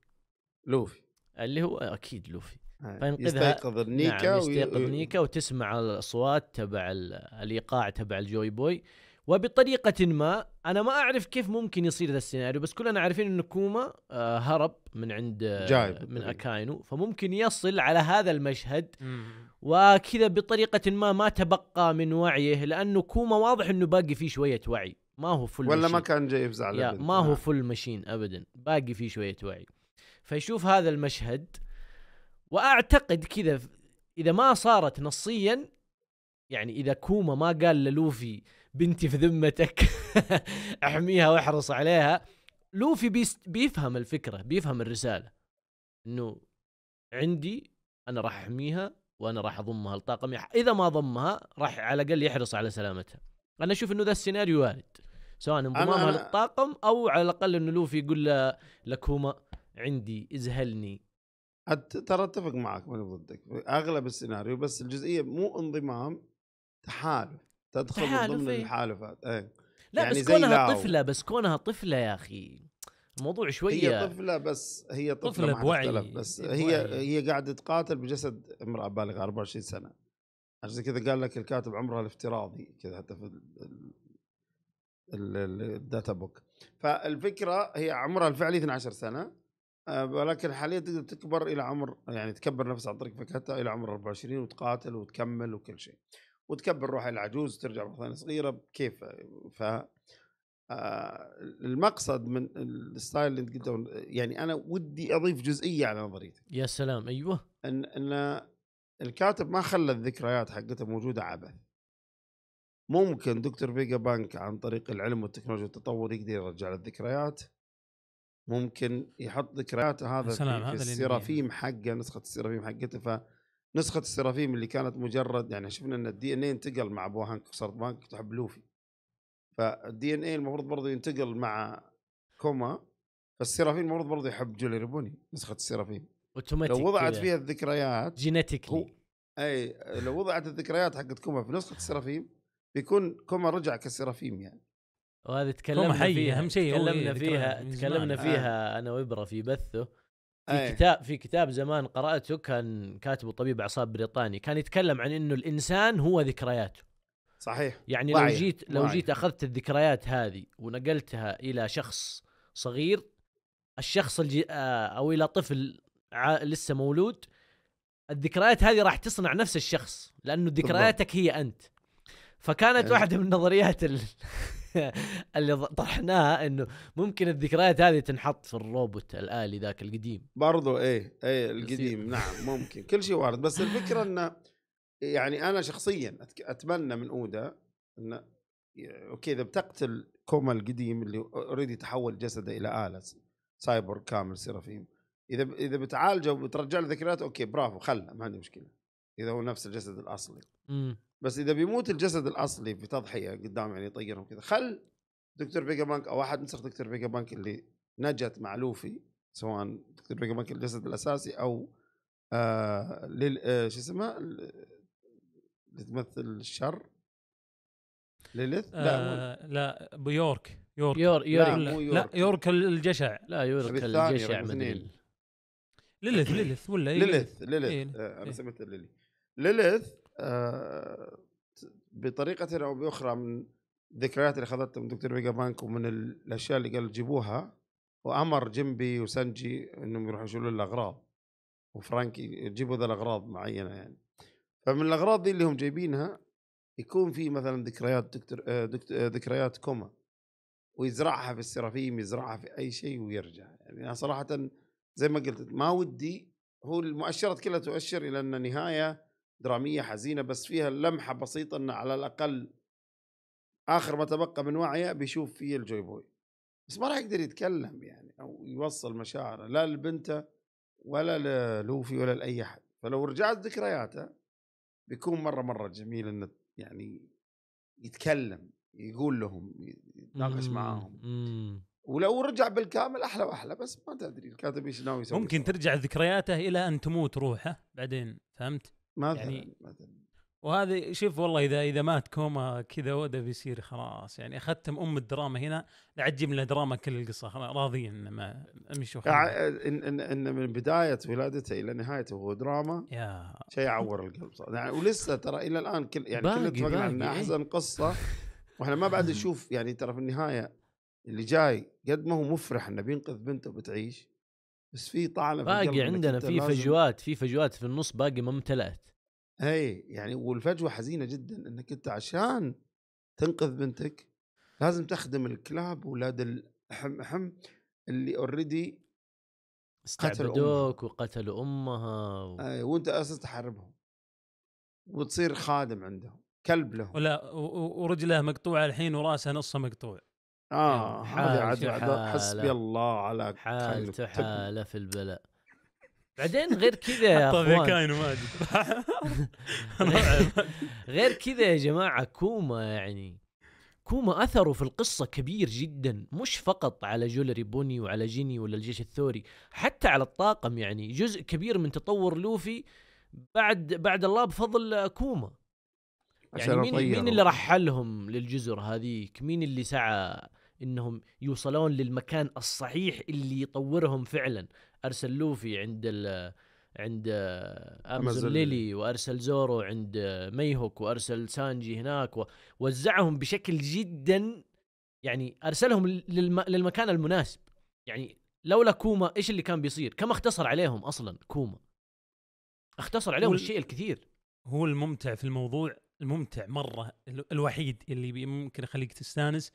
لوفي اللي هو اكيد لوفي آه، فينقذها يستيقظ نيكا نعم يستيقظ وي... نيكا وتسمع الاصوات تبع الايقاع تبع الجوي بوي وبطريقة ما أنا ما أعرف كيف ممكن يصير ذا السيناريو بس كلنا عارفين إن كوما آه، هرب من عند آه، جايب من أكاينو فممكن يصل على هذا المشهد وكذا بطريقة ما ما تبقى من وعيه لأنه كوما واضح إنه باقي فيه شوية وعي ما هو فل ولا مشين. ما كان جاي يفزع ما هو فل نعم. مشين أبدا باقي فيه شوية وعي فيشوف هذا المشهد وأعتقد كذا إذا ما صارت نصيا يعني إذا كوما ما قال للوفي بنتي في ذمتك <laughs> احميها واحرص عليها لوفي بيست بيفهم الفكره بيفهم الرساله انه عندي انا راح احميها وانا راح اضمها لطاقم اذا ما ضمها راح على الاقل يحرص على سلامتها انا اشوف انه ذا السيناريو وارد سواء انضمامها للطاقم او على الاقل انه لوفي يقول له لكوما عندي ازهلني ترى اتفق معك ماني ضدك اغلب السيناريو بس الجزئيه مو انضمام تحالف تدخل من ضمن إيه. المحالفات ايه لا يعني بس كونها طفله بس كونها طفله يا اخي الموضوع شويه هي طفله بس هي طفله, طفلة بوعي بس إيه، هي بوعي. هي قاعده تقاتل بجسد امراه بالغه 24 سنه عشان كذا قال لك الكاتب عمرها الافتراضي كذا حتى في الداتا بوك فالفكره هي عمرها الفعلي 12 سنه آه، ولكن حاليا تقدر تكبر الى عمر يعني تكبر نفسها عن طريق فكرتها الى عمر 24 وتقاتل وتكمل وكل شيء وتكبر روح العجوز ترجع مره ثانيه صغيره بكيف ف آه، المقصد من الستايل اللي انت قلته يعني انا ودي اضيف جزئيه على نظريتك يا سلام ايوه ان ان الكاتب ما خلى الذكريات حقته موجوده عبث ممكن دكتور فيجا بانك عن طريق العلم والتكنولوجيا والتطور يقدر يرجع للذكريات ممكن يحط ذكرياته هذا سلام في, في السيرافيم حقه نسخه السيرافيم حقته ف نسخة السرافيم اللي كانت مجرد يعني شفنا ان الدي ان اي انتقل مع ابو هانك صارت بانك تحب لوفي فالدي ان اي المفروض برضه ينتقل مع كوما فالسرافيم المفروض برضه يحب جولي ريبوني نسخة السرافيم اوتوماتيك لو وضعت آه، فيها الذكريات جينيتيكلي اي لو وضعت الذكريات حقت كوما في نسخة السرافيم بيكون كوما رجع كسرافيم يعني وهذه تكلمنا فيها اهم شيء تكلمنا فيها تكلمنا فيها انا وابره في بثه في إيه. كتاب في كتاب زمان قراته كان كاتبه طبيب اعصاب بريطاني كان يتكلم عن انه الانسان هو ذكرياته صحيح يعني لو جيت لو جيت اخذت الذكريات هذه ونقلتها الى شخص صغير الشخص الجي آه، او الى طفل لسه مولود الذكريات هذه راح تصنع نفس الشخص لانه ذكرياتك هي انت فكانت إيه. واحده من نظريات ال... <laughs> <laughs> اللي طرحناها انه ممكن الذكريات هذه تنحط في الروبوت الالي ذاك القديم برضو ايه ايه القديم <laughs> نعم ممكن كل شيء وارد بس الفكره انه يعني انا شخصيا اتمنى من اودا انه اوكي اذا بتقتل كوما القديم اللي اوريدي تحول جسده الى اله سايبر كامل سيرافيم اذا اذا بتعالجه وبترجع له ذكريات اوكي برافو خله ما عندي مشكله اذا هو نفس الجسد الاصلي امم بس اذا بيموت الجسد الاصلي بتضحيه قدام يعني يطيرهم كذا خل دكتور بيجا بانك او احد نسخ دكتور بيجا بانك اللي نجت مع لوفي سواء دكتور بيجا بانك الجسد الاساسي او آه لل آه شو اسمه اللي تمثل الشر ليليث لا آه لا بيورك يورك يور يورك لا, يورك. لا يورك الجشع لا يورك الجشع مدري ليليث ليليث ولا <laughs> ليليث إيه، ليليث إيه. آه، انا سميتها ليلي ليليث آه، بطريقه او باخرى من الذكريات اللي اخذتها من دكتور بيجا بانك ومن الاشياء اللي قال جيبوها وامر جنبي وسنجي انهم يروحوا يشيلوا الاغراض وفرانكي جيبوا ذا الاغراض معينه يعني فمن الاغراض دي اللي هم جايبينها يكون في مثلا ذكريات دكتور آه، دكتور آه، ذكريات كوما ويزرعها في السرافيم يزرعها في اي شيء ويرجع يعني انا صراحه زي ما قلت ما ودي هو المؤشرات كلها تؤشر الى ان نهايه درامية حزينة بس فيها لمحة بسيطة أن على الأقل آخر ما تبقى من وعيه بيشوف فيه الجوي بوي بس ما راح يقدر يتكلم يعني أو يوصل مشاعره لا لبنته ولا للوفي ولا لأي أحد فلو رجعت ذكرياته بيكون مرة مرة جميل أنه يعني يتكلم يقول لهم يتناقش معاهم ولو رجع بالكامل احلى واحلى بس ما تدري الكاتب ايش ناوي يسوي ممكن ترجع ذكرياته الى ان تموت روحه بعدين فهمت؟ ما يعني, يعني، وهذه شوف والله اذا اذا مات كوما كذا ودا بيصير خلاص يعني اختم ام الدراما هنا لا تجيب لنا دراما كل القصه راضيين ما امشوا إن, ان ان من بدايه ولادته الى نهايته هو دراما يا شيء يعور القلب يعني ولسه ترى الى الان كل يعني كلنا اتفقنا على احسن قصه واحنا ما بعد <laughs> نشوف يعني ترى في النهايه اللي جاي قد ما هو مفرح انه بينقذ بنته وبتعيش بس في طعنه باقي عندنا في فجوات في فجوات في النص باقي ما امتلأت اي يعني والفجوه حزينه جدا انك انت عشان تنقذ بنتك لازم تخدم الكلاب ولاد الحم حم اللي اوريدي استعبدوك وقتلوا امها و... أي وانت اساسا تحاربهم وتصير خادم عندهم كلب له ولا ورجله مقطوعه الحين وراسه نصه مقطوع اه هذا حسبي الله على حالته حاله في البلاء بعدين غير كذا يا <laughs> اخوان <laughs> غير كذا يا جماعه كوما يعني كوما اثره في القصه كبير جدا مش فقط على جولري بوني وعلى جيني ولا الجيش الثوري حتى على الطاقم يعني جزء كبير من تطور لوفي بعد بعد الله بفضل كوما يعني عشان يعني مين, مين اللي رحلهم للجزر هذيك مين اللي سعى انهم يوصلون للمكان الصحيح اللي يطورهم فعلا ارسل لوفي عند الـ عند امازون ليلي وارسل زورو عند ميهوك وارسل سانجي هناك ووزعهم بشكل جدا يعني ارسلهم للم للمكان المناسب يعني لولا كوما ايش اللي كان بيصير كم اختصر عليهم اصلا كوما اختصر عليهم الشيء الكثير هو الممتع في الموضوع الممتع مره الوحيد اللي ممكن يخليك تستانس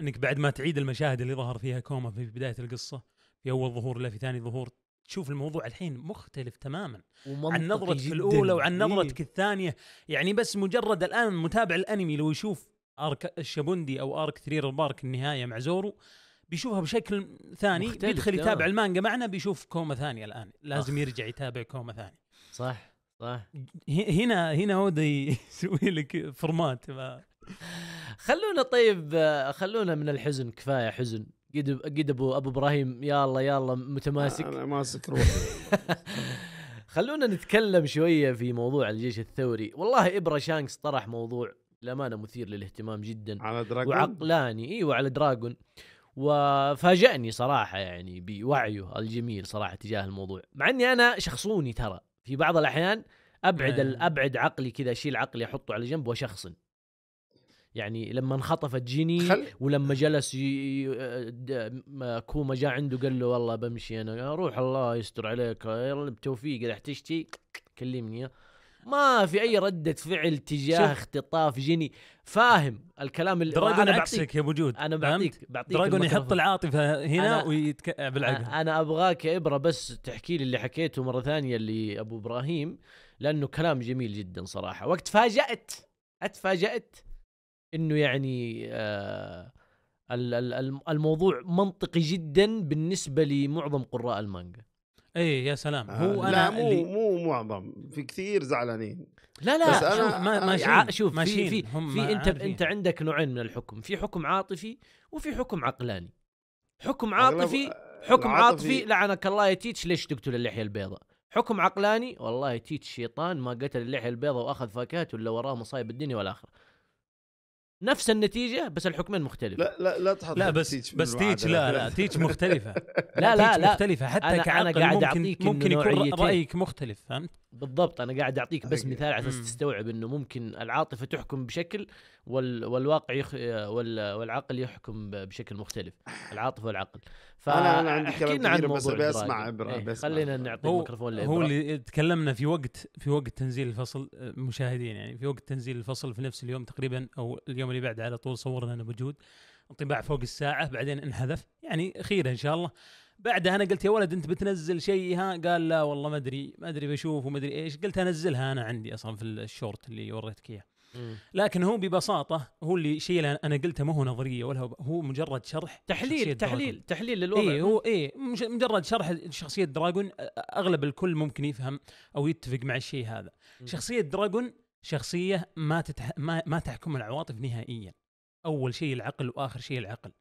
انك بعد ما تعيد المشاهد اللي ظهر فيها كوما في بدايه القصه في اول ظهور له في ثاني ظهور تشوف الموضوع الحين مختلف تماما عن نظرتك الاولى وعن إيه. نظرتك إيه؟ الثانيه يعني بس مجرد الان متابع الانمي لو يشوف ارك الشابوندي او ارك ثرير بارك النهايه مع زورو بيشوفها بشكل ثاني بيدخل يتابع المانجا معنا بيشوف كوما ثانيه الان لازم أخ. يرجع يتابع كوما ثاني صح صح هنا هنا هو <laughs> يسوي لك فورمات ما. خلونا طيب خلونا من الحزن كفايه حزن قد قد ابو ابو ابراهيم يا الله يا الله متماسك انا ماسك روحي <laughs> خلونا نتكلم شويه في موضوع الجيش الثوري والله ابره شانكس طرح موضوع للامانه مثير للاهتمام جدا على دراجون وعقلاني ايوه على دراجون وفاجأني صراحه يعني بوعيه الجميل صراحه تجاه الموضوع مع اني انا شخصوني ترى في بعض الاحيان ابعد نعم. ابعد عقلي كذا اشيل عقلي احطه على جنب واشخصن يعني لما انخطفت جيني خل... ولما جلس ي... كوما جاء عنده قال له والله بمشي انا روح الله يستر عليك بتوفيق اذا احتجتي كلمني ما في اي رده فعل تجاه اختطاف جني فاهم الكلام اللي دراجون انا بعكسك يا وجود انا بعطيك بعطيك دراجون يحط العاطفه هنا ويتكأ آه، بالعقل انا ابغاك يا ابره بس تحكي لي اللي حكيته مره ثانيه لابو ابراهيم لانه كلام جميل جدا صراحه وقت فاجات اتفاجات انه يعني آه الموضوع منطقي جدا بالنسبه لمعظم قراء المانجا اي يا سلام آه هو انا لا مو اللي... مو معظم في كثير زعلانين لا لا بس أنا شوف ما ما شوف ماشيين في في, في انت عارفين. انت عندك نوعين من الحكم في حكم عاطفي وفي حكم عقلاني حكم عاطفي حكم عاطفي لعنك الله يا تيتش ليش تقتل اللحيه البيضاء حكم عقلاني والله تيتش شيطان ما قتل اللحيه البيضاء واخذ فاكهته الا وراه مصايب الدنيا والاخره نفس النتيجه بس الحكمين مختلف لا لا لا تحط لا بس تيتش بس تيتش لا لا تيتش مختلفه <laughs> لا لا لا مختلفه حتى أنا كعقل أنا قاعد ممكن أعطيك ممكن يكون رايك مختلف فهمت بالضبط انا قاعد اعطيك بس طيب. مثال على اساس تستوعب انه ممكن العاطفه تحكم بشكل وال والواقع يخ... آه، وال والعقل يحكم بشكل مختلف العاطفه والعقل فانا انا عندي كلام كثير عن بس ابي اسمع عبره ايه بس خلينا نعطي الميكروفون هو اللي تكلمنا في وقت في وقت تنزيل الفصل مشاهدين يعني في وقت تنزيل الفصل في نفس اليوم تقريبا او اليوم اللي بعده على طول صورنا انا موجود انطباع فوق الساعه بعدين انحذف يعني خير ان شاء الله بعدها انا قلت يا ولد انت بتنزل شيء ها قال لا والله ما ادري ما ادري بشوف وما ادري ايش قلت انزلها انا عندي اصلا في الشورت اللي وريتك اياه لكن هو ببساطه هو اللي شيء اللي انا قلته ما هو نظريه ولا هو مجرد شرح تحليل تحليل دراجون. تحليل للوضع إيه هو اي مجرد شرح شخصيه دراجون اغلب الكل ممكن يفهم او يتفق مع الشيء هذا مم. شخصيه دراجون شخصيه ما تتح... ما, ما تحكم العواطف نهائيا اول شيء العقل واخر شيء العقل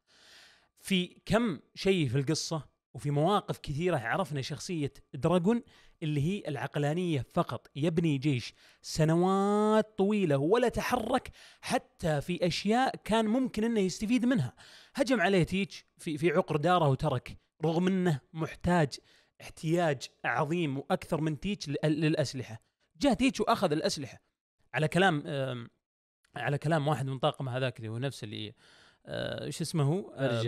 في كم شيء في القصه وفي مواقف كثيرة عرفنا شخصية دراجون اللي هي العقلانية فقط يبني جيش سنوات طويلة ولا تحرك حتى في أشياء كان ممكن أنه يستفيد منها هجم عليه تيتش في, في عقر داره وترك رغم أنه محتاج احتياج عظيم وأكثر من تيتش للأسلحة جاء تيتش وأخذ الأسلحة على كلام على كلام واحد من طاقم هذاك اللي هو نفس اللي آه، شو اسمه هو؟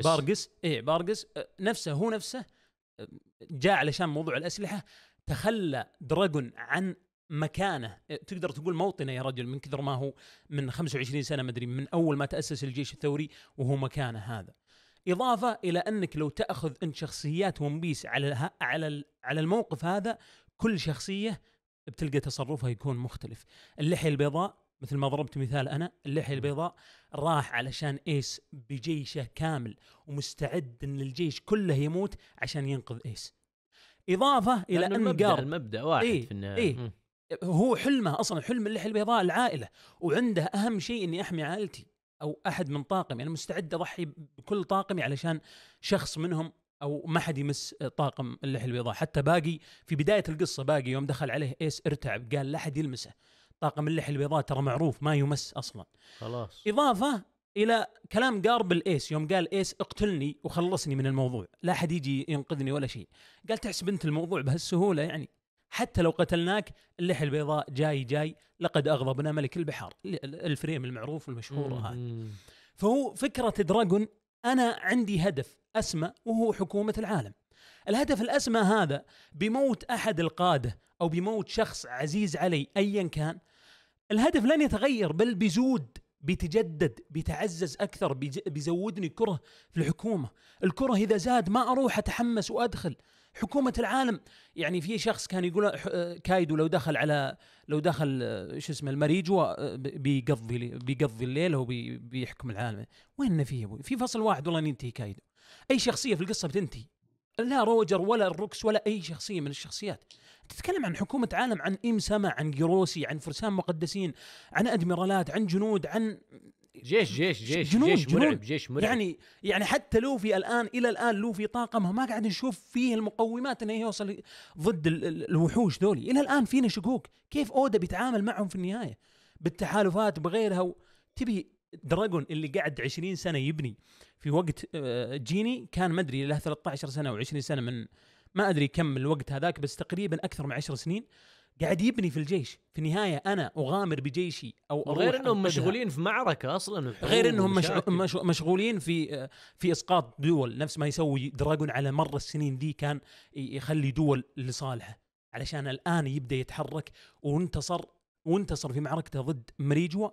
بارجس آه، اي بارجس آه، نفسه هو نفسه جاء علشان موضوع الاسلحه تخلى دراجون عن مكانه تقدر تقول موطنه يا رجل من كثر ما هو من 25 سنه مدري من اول ما تاسس الجيش الثوري وهو مكانه هذا اضافه الى انك لو تاخذ انت شخصيات ون بيس على على على الموقف هذا كل شخصيه بتلقى تصرفها يكون مختلف اللحية البيضاء مثل ما ضربت مثال انا اللحيه نعم. البيضاء راح علشان ايس بجيشه كامل ومستعد ان الجيش كله يموت عشان ينقذ ايس اضافه الى ان المبدا المبدا واحد إيه في النهايه إيه هو حلمه اصلا حلم اللحيه البيضاء العائله وعنده اهم شيء اني احمي عائلتي او احد من طاقمي انا مستعد اضحي بكل طاقمي علشان شخص منهم او ما حد يمس طاقم اللحيه البيضاء حتى باقي في بدايه القصه باقي يوم دخل عليه ايس ارتعب قال لا حد يلمسه طاقم اللحية البيضاء ترى معروف ما يمس اصلا خلاص اضافه الى كلام قارب الايس يوم قال ايس اقتلني وخلصني من الموضوع لا حد يجي ينقذني ولا شيء قال تحسب انت الموضوع بهالسهوله يعني حتى لو قتلناك اللحية البيضاء جاي جاي لقد أغضبنا ملك البحار الفريم المعروف والمشهور هذا فهو فكرة دراجون أنا عندي هدف أسمى وهو حكومة العالم الهدف الأسمى هذا بموت أحد القادة أو بموت شخص عزيز علي أيا كان الهدف لن يتغير بل بيزود بيتجدد بيتعزز اكثر بيزودني كره في الحكومه الكره اذا زاد ما اروح اتحمس وادخل حكومه العالم يعني في شخص كان يقول كايدو لو دخل على لو دخل شو اسمه المريجو آه، بيقضي بيقضي الليل وبيحكم العالم وين فيه في فصل واحد والله ننتهي كايدو اي شخصيه في القصه بتنتهي لا روجر ولا الروكس ولا اي شخصيه من الشخصيات تتكلم عن حكومه عالم عن ام سما عن جروسي عن فرسان مقدسين عن ادميرالات عن جنود عن جيش جيش جيش جنود جيش جنود مرعب جيش مرعب يعني يعني حتى لوفي الان الى الان لوفي طاقمه ما قاعد نشوف فيه المقومات انه يوصل ضد الوحوش ذولي الى الان فينا شكوك كيف اودا بيتعامل معهم في النهايه بالتحالفات بغيرها و... تبي دراجون اللي قعد 20 سنه يبني في وقت آه، جيني كان ما ادري له 13 سنه او 20 سنه من ما ادري كم الوقت هذاك بس تقريبا اكثر من 10 سنين قاعد يبني في الجيش في النهايه انا اغامر بجيشي او غير انهم مشغولين في معركه اصلا غير انهم مشغول مشغولين في آه، في اسقاط دول نفس ما يسوي دراجون على مر السنين دي كان يخلي دول لصالحه علشان الان يبدا يتحرك وانتصر وانتصر في معركته ضد مريجوا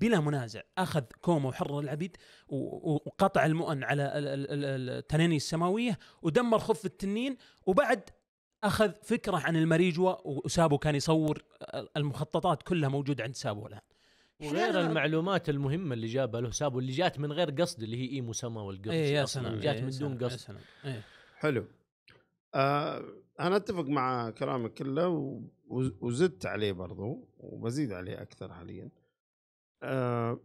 بلا منازع اخذ كوما وحرر العبيد وقطع المؤن على التنانين السماويه ودمر خف التنين وبعد اخذ فكره عن المريجوا وسابو كان يصور المخططات كلها موجوده عند سابو الان وغير المعلومات المهمه اللي جابها له سابو اللي جات من غير قصد اللي هي ايمو سما والقبس ايه يا سلام جات إيه، من دون قصد ايه حلو آه انا اتفق مع كلامك كله وزدت عليه برضو وبزيد عليه اكثر حاليا آه،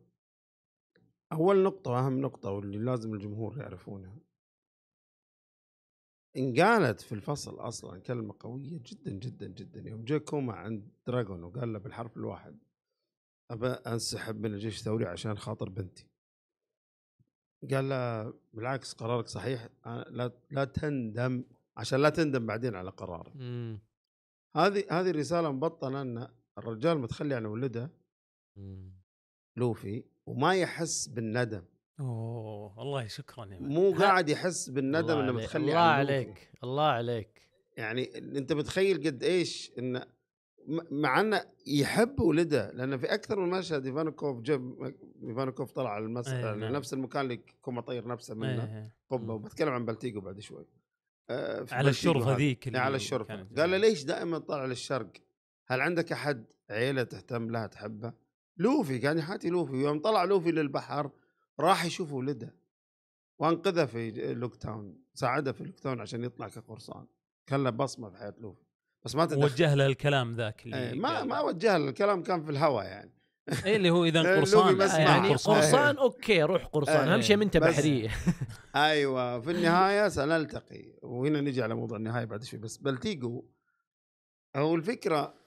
أول نقطة وأهم نقطة واللي لازم الجمهور يعرفونها إن قالت في الفصل أصلا كلمة قوية جدا جدا جدا يوم جاء كوما عند دراجون وقال له بالحرف الواحد أبى أنسحب من الجيش الثوري عشان خاطر بنتي قال له بالعكس قرارك صحيح لا لا تندم عشان لا تندم بعدين على قرارك هذه هذه رسالة مبطنة أن الرجال متخلي عن ولده مم. لوفي وما يحس بالندم اوه الله شكرا يا مو قاعد يحس بالندم انه متخلي الله عليك لوفي. الله عليك يعني انت متخيل قد ايش انه مع انه يحب ولده لانه في اكثر من مشهد ايفانوكوف جاب ايفانوكوف طلع على المسرح أيه نعم. نفس المكان اللي كوما طير نفسه منه أيه. قبه إيه. وبتكلم عن بلتيجو بعد شوي آه على الشرفه هذيك إيه، على الشرفه قال له يعني. ليش دائما تطلع للشرق؟ هل عندك احد عيله تهتم لها تحبه؟ لوفي كان يحاتي لوفي يوم طلع لوفي للبحر راح يشوف ولده وانقذه في لوك تاون ساعده في لوك تاون عشان يطلع كقرصان كان له بصمه في حياه لوفي بس ما تدخل وجه له الكلام ذاك اللي ايه ما ما وجه له الكلام كان في الهواء يعني اي اللي هو اذا <laughs> قرصان يعني قرصان, قرصان اوكي روح قرصان إيه، اهم شيء انت بحريه <laughs> ايوه في النهايه سنلتقي وهنا نجي على موضوع النهايه بعد شوي بس بلتيجو هو الفكره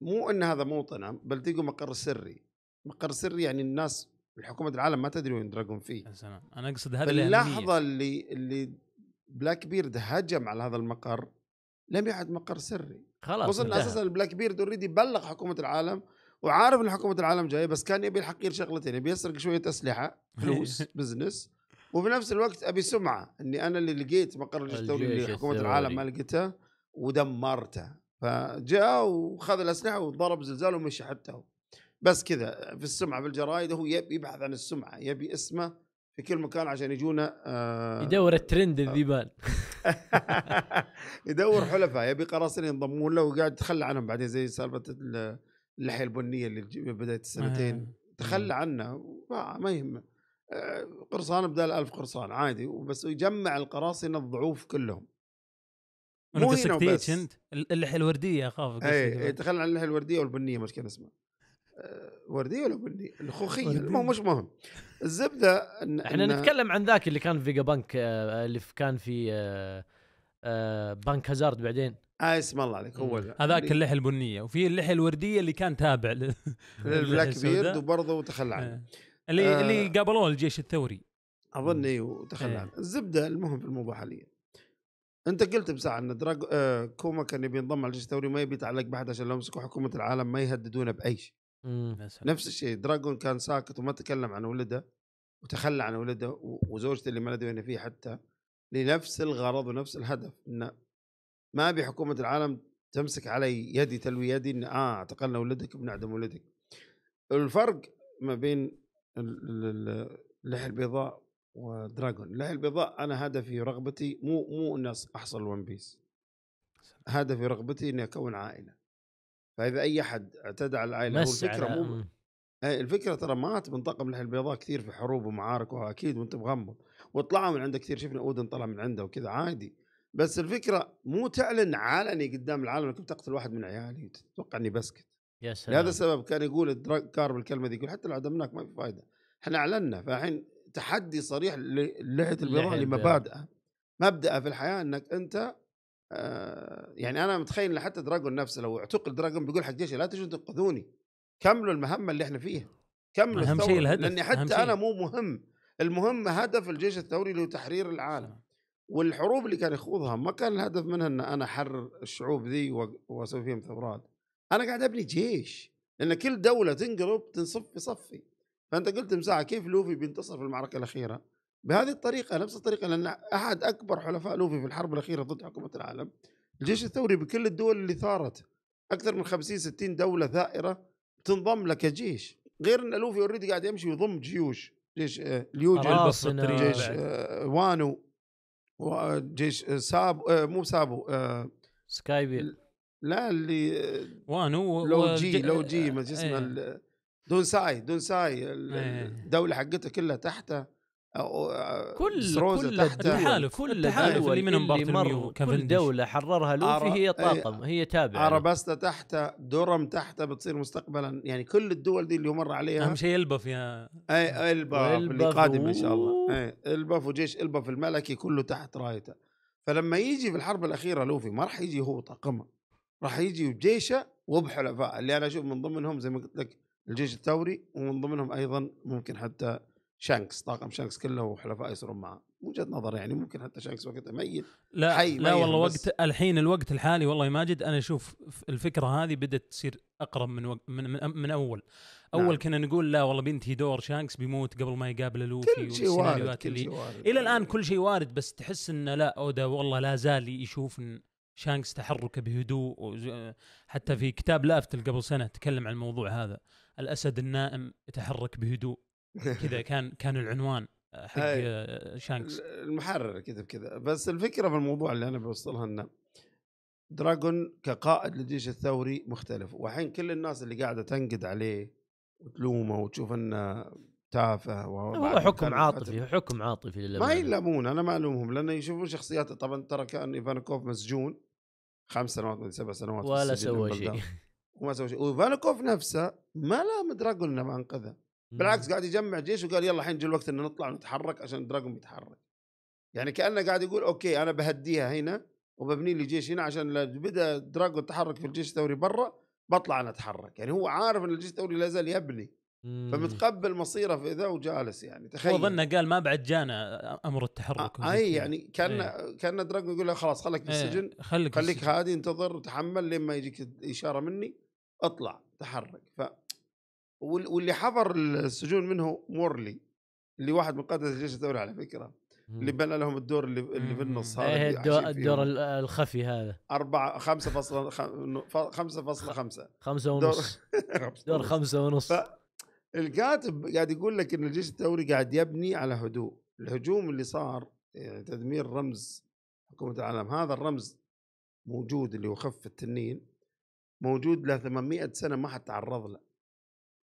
مو ان هذا موطنه بل تلقوا مقر سري مقر سري يعني الناس الحكومه العالم ما تدري وين دراجون فيه يا سلام انا اقصد هذا اللحظه اللي اللي بلاك بيرد هجم على هذا المقر لم يعد مقر سري خلاص وصلنا اساسا البلاك بيرد اوريدي بلغ حكومه العالم وعارف ان حكومه العالم جايه بس كان يبي الحقير شغلتين يبي يسرق شويه اسلحه فلوس بزنس <laughs> وفي نفس الوقت ابي سمعه اني انا اللي لقيت مقر الجيش الثوري اللي حكومه العالم ما لقيته ودمرته فجاء وخذ الاسلحه وضرب زلزال ومشى حتى هو بس كذا في السمعه في الجرايد هو يبي يبحث عن السمعه يبي اسمه في كل مكان عشان يجونا آه يدور الترند آه. الذبال <laughs> يدور حلفاء يبي قراصنه ينضمون له وقاعد يتخلى عنهم بعدين زي سالفه اللحيه البنيه اللي بدايه السنتين آه، تخلى آه. عنه ما يهمه قرصان بدال ألف قرصان عادي وبس يجمع القراصنه الضعوف كلهم انا قصدك تيتش انت اللحيه الورديه اخاف اي تخلى عن اللحيه الورديه والبنيه مش كان اسمها آه، ورديه ولا بنيه؟ الخوخيه ما مش مهم الزبده إن احنا إن نتكلم عن ذاك اللي كان في فيجا بنك آه، اللي كان في آه، بنك هازارد بعدين آه اسم الله عليك هو هذاك اللحيه البنيه وفي اللحيه الورديه اللي كان تابع <laughs> للبلاك بيرد وبرضه تخلى عنه اللي آه اللي قابلوه الجيش الثوري اظن اي وتخلى إيه. عنه الزبده المهم في الموضوع حاليا انت قلت بساعه ان دراج آه كوما كان يبي ينضم على الجيش الثوري ما يبي يتعلق بحد عشان لو مسكوا حكومه العالم ما يهددونه باي شيء نفس الشيء دراجون كان ساكت وما تكلم عن ولده وتخلى عن ولده وزوجته اللي ما ندري وين فيه حتى لنفس الغرض ونفس الهدف انه ما ابي حكومه العالم تمسك علي يدي تلوي يدي ان اه اعتقلنا ولدك بنعدم ولدك الفرق ما بين اللحيه البيضاء ودراجون لا البيضاء أنا هدفي رغبتي مو مو إني أحصل ون بيس هدفي رغبتي إني أكون عائلة فإذا أي أحد اعتدى على العائلة هو الفكرة مو إيه، الفكرة ترى مات بنطاقم الليلة البيضاء كثير في حروب ومعارك أكيد وأنت مغمض وطلعوا من عنده كثير شفنا أودن طلع من عنده وكذا عادي بس الفكرة مو تعلن علني قدام العالم انك بتقتل واحد من عيالي وتتوقع اني بسكت يا سلام لهذا السبب كان يقول الدراج كارب الكلمه ذي يقول حتى لو عدمناك ما في فائده احنا اعلنا فالحين تحدي صريح للحيه البيضاء لمبادئه مبدأه في الحياه انك انت آه يعني انا متخيل حتى دراجون نفسه لو اعتقل دراجون بيقول حق جيشي لا تجوا تنقذوني كملوا المهمه اللي احنا فيها كملوا اهم شيء الهدف لاني حتى انا مو مهم المهم هدف الجيش الثوري اللي هو تحرير العالم والحروب اللي كان يخوضها ما كان الهدف منها ان انا احرر الشعوب ذي واسوي فيهم ثورات انا قاعد ابني جيش لان كل دوله تنقلب تنصف في صفي فانت قلت مساعة كيف لوفي بينتصر في المعركه الاخيره بهذه الطريقه نفس الطريقه لان احد اكبر حلفاء لوفي في الحرب الاخيره ضد حكومه العالم الجيش نعم. الثوري بكل الدول اللي ثارت اكثر من 50 60 دوله ثائره تنضم لك جيش غير ان لوفي اوريدي قاعد يمشي ويضم جيوش جيش اليوجا آه، جيش آه، وانو وجيش آه، ساب مو سابو سكايبيل لا اللي وانو لو جي لو جي ما اسمه إيه. دون ساي دون ساي إيه. الدوله حقتها كلها تحته كل كل تحاله كل تحاله اللي منهم بارتوميو مر كل دولة حررها لوفي هي إيه، طاقم هي تابعة عربستا تحته درم تحته بتصير مستقبلا يعني كل الدول دي اللي مر عليها اهم شيء البف يا اي البف اللي قادم ان شاء الله اي البف وجيش البف الملكي كله تحت رايته فلما يجي في الحرب الاخيره لوفي ما راح يجي هو طاقمه راح يجي وجيشه وبحلفاء اللي انا اشوف من ضمنهم زي ما قلت لك الجيش الثوري ومن ضمنهم ايضا ممكن حتى شانكس طاقم شانكس كله وحلفاء يصيرون معه وجهه نظر يعني ممكن حتى شانكس وقتها ميت لا حي لا والله وقت الحين الوقت الحالي والله ماجد انا اشوف الفكره هذه بدات تصير اقرب من وق... من, من من اول اول نعم. كنا نقول لا والله بينتهي دور شانكس بيموت قبل ما يقابل لوفي كل شيء وارد كل شيء وارد الى الان كل شيء وارد بس تحس انه لا اودا والله لا زال يشوف إن شانكس تحركه بهدوء حتى في كتاب لافت قبل سنه تكلم عن الموضوع هذا الاسد النائم يتحرك بهدوء كذا <laughs> كان كان العنوان آه، حق آه، شانكس المحرر كذا كذا بس الفكره في الموضوع اللي انا بوصلها انه دراجون كقائد للجيش الثوري مختلف وحين كل الناس اللي قاعده تنقد عليه وتلومه وتشوف انه تافه هو حكم عاطفي حكم عاطفي ما يلومون انا ما الومهم لانه يشوفون شخصياته طبعا ترى كان ايفانكوف مسجون خمس سنوات من سبع سنوات ولا سوى شيء <laughs> وما سوى شيء وفانكوف نفسه ما لام دراجون انه ما انقذه بالعكس قاعد يجمع جيش وقال يلا الحين جه الوقت ان نطلع ونتحرك عشان دراجون يتحرك يعني كانه قاعد يقول اوكي انا بهديها هنا وببني لي جيش هنا عشان لو بدا دراجون التحرك في الجيش الثوري برا بطلع انا اتحرك يعني هو عارف ان الجيش الثوري لا زال يبني فمتقبل مصيره في ذا وجالس يعني تخيل هو ظنه قال ما بعد جانا امر التحرك آه اي يعني كان ايه. كان دراجون يقول له خلاص خليك إيه. بالسجن ايه. خليك خليك هادي انتظر وتحمل ما يجيك اشاره مني اطلع تحرك ف واللي حضر السجون منه مورلي اللي واحد من قاده الجيش الثوري على فكره اللي بنى لهم الدور اللي, اللي بالنص إيه، هذا الدور, الدور الخفي هذا أربعة خمسة فاصلة خمسة فاصلة خمسة خمسة ونص <laughs> دور, دور خمسة ونص الكاتب قاعد يقول لك ان الجيش الثوري قاعد يبني على هدوء الهجوم اللي صار يعني تدمير رمز حكومة العالم هذا الرمز موجود اللي هو خف التنين موجود له 800 سنه ما حد تعرض له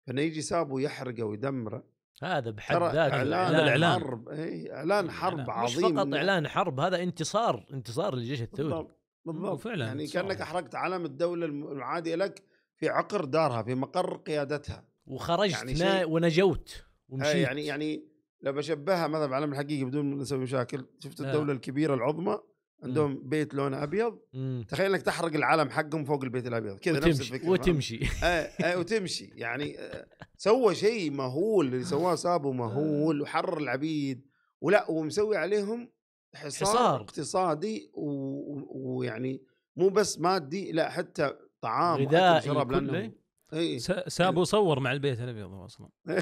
فانه يجي سابه يحرقه ويدمره هذا بحد ذاته اعلان, إعلان حرب اي اعلان إيه، حرب أنا. عظيم مش فقط اعلان حرب هذا انتصار انتصار للجيش الثوري بالضبط بالضبط فعلا يعني انتصار. كانك احرقت علم الدوله المعاديه لك في عقر دارها في مقر قيادتها وخرجت يعني شي... ونجوت إيه، ومشيت يعني يعني لو بشبهها مثلا بعلم الحقيقي بدون ما نسوي مشاكل شفت آه. الدوله الكبيره العظمى إمم. عندهم مم. بيت لونه ابيض مم. تخيل انك تحرق العلم حقهم فوق البيت الابيض كذا نفس الفكره وتمشي آه آه وتمشي يعني آه سوى شيء مهول اللي سواه سابو مهول وحرر العبيد ولا ومسوي عليهم حصار, حصار. اقتصادي ويعني مو بس مادي لا حتى طعام غذائي شراب لانه إيه. سابو يعني صور مع البيت الابيض اصلا <laughs>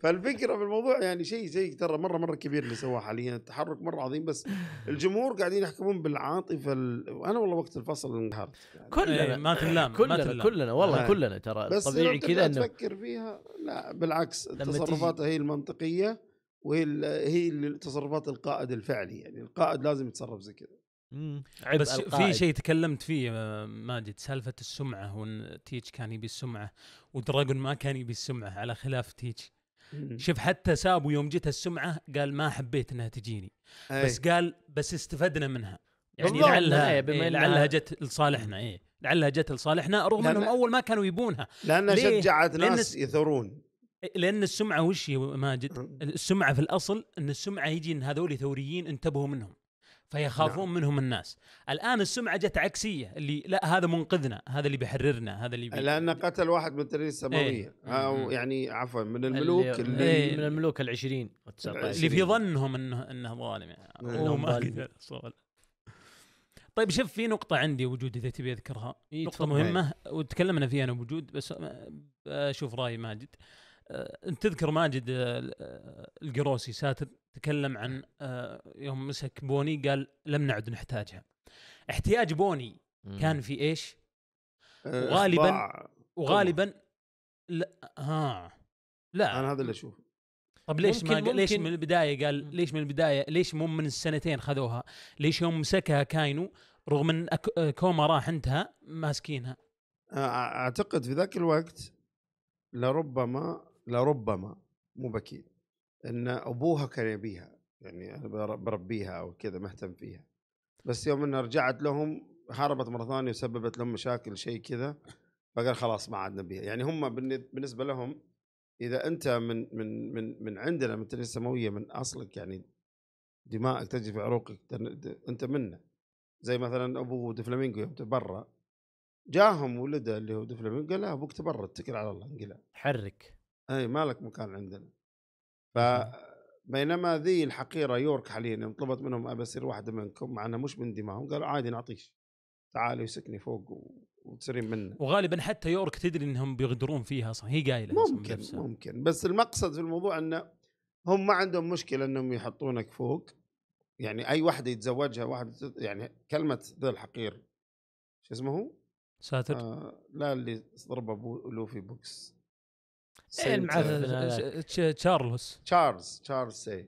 فالفكره في الموضوع يعني شيء زي ترى مره مره كبير اللي سواه حاليا التحرك مره عظيم بس الجمهور قاعدين يحكمون بالعاطفه ال... انا والله وقت الفصل انقهرت يعني. كلنا إيه، ما تلام كلنا كلنا والله آه. كلنا ترى بس طبيعي كذا انه تفكر فيها لا بالعكس تصرفاته هي المنطقيه وهي هي تصرفات القائد الفعلي يعني القائد لازم يتصرف زي كذا بس القائد. في شيء تكلمت فيه آه، ماجد سالفه السمعه وان تيتش كان يبي السمعه ودراجون ما كان يبي السمعه على خلاف تيتش شوف حتى سابو يوم جت السمعه قال ما حبيت انها تجيني أي. بس قال بس استفدنا منها يعني لعلها إيه, إيه، لعلها جت لصالحنا ايه لعلها جت لصالحنا رغم انهم اول ما كانوا يبونها لانها شجعت ناس لأن يثورون إيه، لان السمعه وش هي ماجد؟ السمعه في الاصل ان السمعه يجي ان هذول ثوريين انتبهوا منهم فيخافون نعم. منهم الناس الان السمعه جت عكسيه اللي لا هذا منقذنا هذا اللي بيحررنا هذا اللي بي... لانه قتل واحد من التنين السماويه ايه. او يعني عفوا من الملوك إيه، اللي, اللي ايه. من الملوك ال20 اللي في ظنهم انه انه ظالم يعني هو ما طيب شوف في نقطة عندي وجود إذا تبي أذكرها إيه نقطة مهمة وتكلمنا فيها أنا وجود بس أه، أشوف رأي ماجد آه آه، انت تذكر ماجد آه، آه، القروسي ساتر تكلم عن يوم مسك بوني قال لم نعد نحتاجها احتياج بوني كان في ايش؟ وغالبا وغالبا لا ها لا انا هذا اللي اشوفه طب ليش ممكن ما ممكن ليش من البدايه قال ليش من البدايه ليش مو من السنتين خذوها؟ ليش يوم مسكها كاينو رغم ان كوما راح انتهى ماسكينها اعتقد في ذاك الوقت لربما لربما مو بكيد ان ابوها كان يبيها يعني انا بربيها او كذا مهتم فيها بس يوم انها رجعت لهم هربت مره ثانيه وسببت لهم مشاكل شيء كذا فقال خلاص ما عاد نبيها يعني هم بالنسبه لهم اذا انت من من من من عندنا من تنين السماويه من اصلك يعني دمائك تجري في عروقك انت منه زي مثلا ابو دفلامينجو يوم تبرى جاهم ولده اللي هو دفلامينجو لا ابوك تبرى اتكل على الله انقلع حرك اي ما لك مكان عندنا ف بينما ذي الحقيره يورك حاليا طلبت منهم ابى اصير واحده منكم مع انها مش من دماهم قالوا عادي نعطيش تعالي وسكني فوق وتصيرين منه وغالبا حتى يورك تدري انهم بيغدرون فيها اصلا هي قايله ممكن نفسها. ممكن بس المقصد في الموضوع انه هم ما عندهم مشكله انهم يحطونك فوق يعني اي واحده يتزوجها واحد يعني كلمه ذا الحقير شو اسمه هو؟ ساتر آه لا اللي ضرب ابوه لوفي بوكس مع تشارلز تشارلز تشارلز سي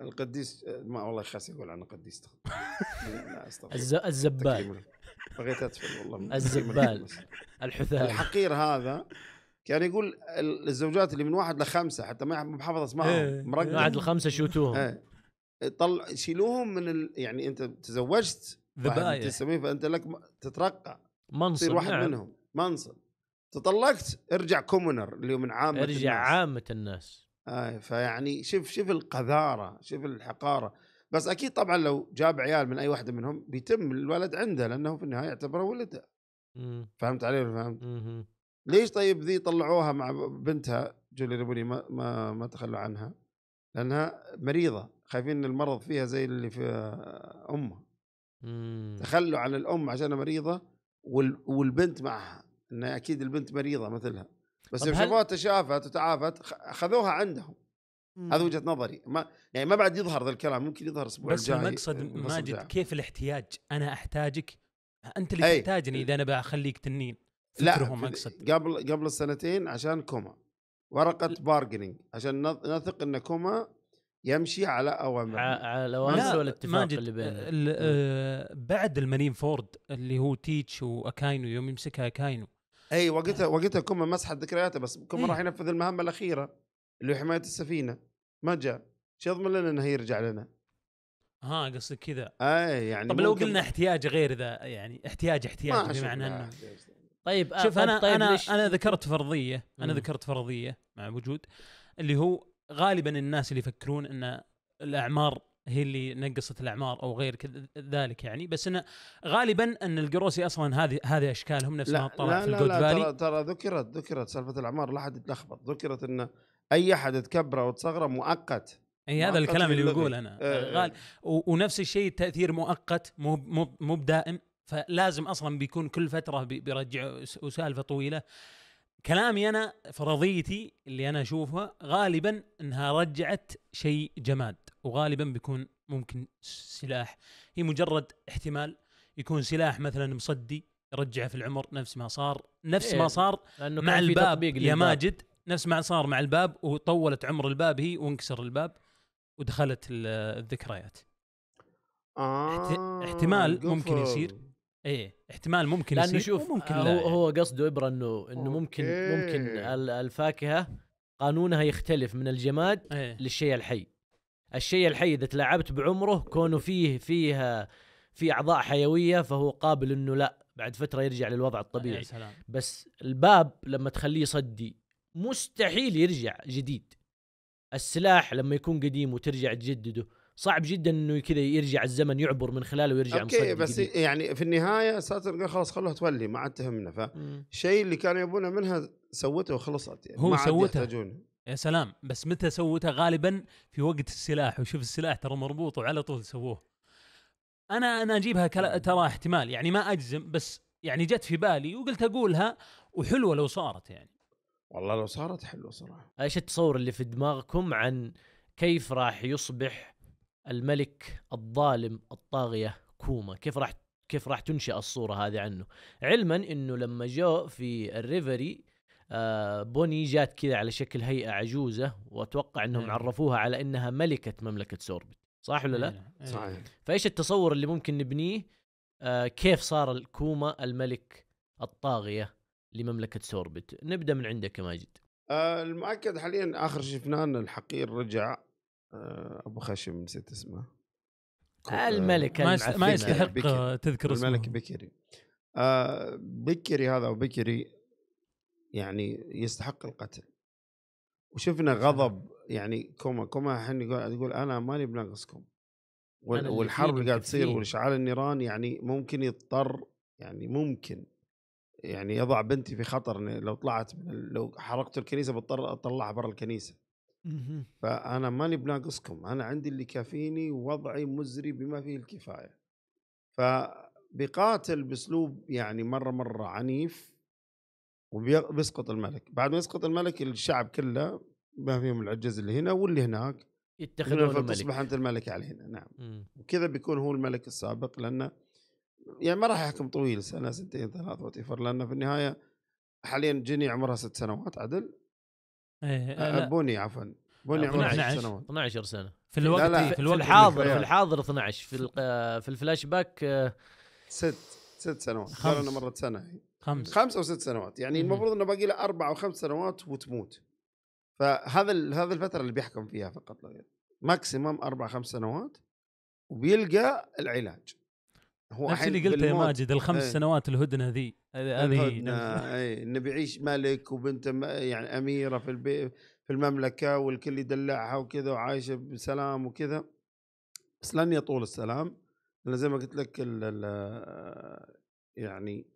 القديس ما والله خاص يقول عنه قديس <laughs> الزبال بغيت اتفل والله الزبال الحثال الحقير هذا كان يقول الزوجات اللي من واحد لخمسه حتى ما محافظ اسمائهم إيه، مرقم واحد لخمسه شوتوهم إيه. طلع شيلوهم من ال... يعني انت تزوجت ذبايا فانت لك تترقى منصب تصير واحد نعم. منهم منصب تطلقت ارجع كومونر اللي هو من عامة ارجع الناس. عامة الناس آه فيعني شوف شوف القذارة شوف الحقارة بس اكيد طبعا لو جاب عيال من اي واحدة منهم بيتم الولد عنده لانه في النهاية يعتبره ولده فهمت علي ولا فهمت؟ مم. ليش طيب ذي طلعوها مع بنتها جولي ريبولي ما ما, ما تخلوا عنها لانها مريضة خايفين ان المرض فيها زي اللي في امه تخلوا عن الام عشانها مريضة والبنت معها ان اكيد البنت مريضه مثلها بس يوم شافوها تشافت وتعافت خذوها عندهم هذا إمم. وجهه نظري ما يعني ما بعد يظهر ذا الكلام ممكن يظهر الاسبوع الجاي بس المقصد إيه، ماجد جاي. كيف الاحتياج انا احتاجك انت اللي تحتاجني اذا انا بخليك تنين لا اقصد قبل قبل السنتين عشان كوما ورقه ل... بارجنينج عشان نثق ان كوما يمشي على اوامر على الاوامر والاتفاق اللي بينه إيه. آه، بعد المارين فورد اللي هو تيتش واكاينو يوم يمسكها اكاينو اي وقتها نعم. وقتها كوما مسح ذكرياته بس كوما راح إيه. ينفذ المهمه الاخيره اللي هو حمايه السفينه ما جاء شو يضمن لنا انه يرجع لنا؟ ها قصدك كذا اي يعني طب لو قلنا احتياج غير ذا يعني احتياج احتياج بمعنى انه طيب آه، شوف انا طيب انا انا ذكرت فرضيه انا ذكرت فرضيه مع وجود اللي هو غالبا الناس اللي يفكرون ان الاعمار هي اللي نقصت الاعمار او غير ذلك يعني بس انه غالبا ان القروسي اصلا هذه هذه اشكالهم نفس ما طلعت في الجود لا ترى ترى ذكرت ذكرت سالفه الاعمار لا احد يتلخبط ذكرت انه اي احد تكبره وتصغره مؤقت اي هذا الكلام اللي يقول انا إيه غال ونفس الشيء التاثير مؤقت مو مو مو بدائم فلازم اصلا بيكون كل فتره بيرجع وسالفه طويله كلامي انا فرضيتي اللي انا اشوفها غالبا انها رجعت شيء جماد وغالبا بيكون ممكن سلاح هي مجرد احتمال يكون سلاح مثلا مصدي يرجعه في العمر نفس ما صار نفس ما إيه، صار لأنه مع الباب يا ماجد نفس ما صار مع الباب وطولت عمر الباب هي وانكسر الباب ودخلت الذكريات آه احتمال ممكن يصير ايه احتمال ممكن لانه يصير شوف ممكن آه، هو, يعني. هو قصده ابره انه انه أوكي. ممكن ممكن الفاكهه قانونها يختلف من الجماد ايه. للشيء الحي الشيء الحي اذا تلاعبت بعمره كونه فيه فيها في اعضاء حيويه فهو قابل انه لا بعد فتره يرجع للوضع الطبيعي يا سلام. بس الباب لما تخليه صدي مستحيل يرجع جديد السلاح لما يكون قديم وترجع تجدده صعب جدا انه كذا يرجع الزمن يعبر من خلاله ويرجع اوكي بس جديد. يعني في النهايه ساتر قال خلاص خلوها تولي ما عاد تهمنا فالشيء اللي كانوا يبونه منها سوته وخلصت يعني هو ما سوته يحتاجون. يا سلام بس متى سوته غالبا في وقت السلاح وشوف السلاح ترى مربوط وعلى طول سووه انا انا اجيبها ترى احتمال يعني ما اجزم بس يعني جت في بالي وقلت اقولها وحلوه لو صارت يعني والله لو صارت حلوه صراحه ايش التصور اللي في دماغكم عن كيف راح يصبح الملك الظالم الطاغيه كوما كيف راح كيف راح تنشأ الصوره هذه عنه علما انه لما جو في الريفري آه بوني جات كذا على شكل هيئه عجوزه واتوقع انهم مم. إيه. عرفوها على انها ملكه مملكه سوربت صح ولا لا؟ إيه، إيه. صحيح فايش التصور اللي ممكن نبنيه آه كيف صار الكوما الملك الطاغيه لمملكه سوربت؟ نبدا من عندك يا ماجد آه المؤكد حاليا اخر شفناه ان الحقير رجع آه، ابو خشم نسيت اسمه آه، الملك ما, يستحق تذكر اسمه الملك بكري آه، بكري هذا او بكري يعني يستحق القتل وشفنا غضب يعني كوما كوما الحين يقول انا ماني بناقصكم والحرب اللي قاعد تصير واشعال النيران يعني ممكن يضطر يعني ممكن يعني يضع بنتي في خطر لو طلعت من لو حرقت الكنيسه بضطر اطلعها برا الكنيسه فانا ماني بناقصكم انا عندي اللي كافيني ووضعي مزري بما فيه الكفايه فبقاتل باسلوب يعني مره مره عنيف وبيسقط الملك بعد ما يسقط الملك الشعب كله ما فيهم العجز اللي هنا واللي هناك يتخذون الملك تصبح انت الملك علينا نعم وكذا بيكون هو الملك السابق لانه يعني ما راح يحكم طويل سنه سنتين ثلاث وتفر لانه في النهايه حاليا جيني عمرها ست سنوات عدل ايه آه، بوني عفوا بوني عمره 12 سنوات 12 سنه في الوقت لا لا. في الوقت الحاضر في الحاضر 12 في آه، في الفلاش باك آه، ست ست سنوات خمس مرت سنه خمس خمس او ست سنوات يعني المفروض انه باقي له اربع او خمس سنوات وتموت فهذا هذا الفتره اللي بيحكم فيها فقط لا غير ماكسيمم اربع خمس سنوات وبيلقى العلاج هو نفس اللي قلته يا ماجد الخمس ايه. سنوات الهدنه ذي هذه اي نبي يعيش ملك وبنته يعني اميره في البيت في المملكه والكل يدلعها وكذا وعايشه بسلام وكذا بس لن يطول السلام لان زي ما قلت لك الـ الـ يعني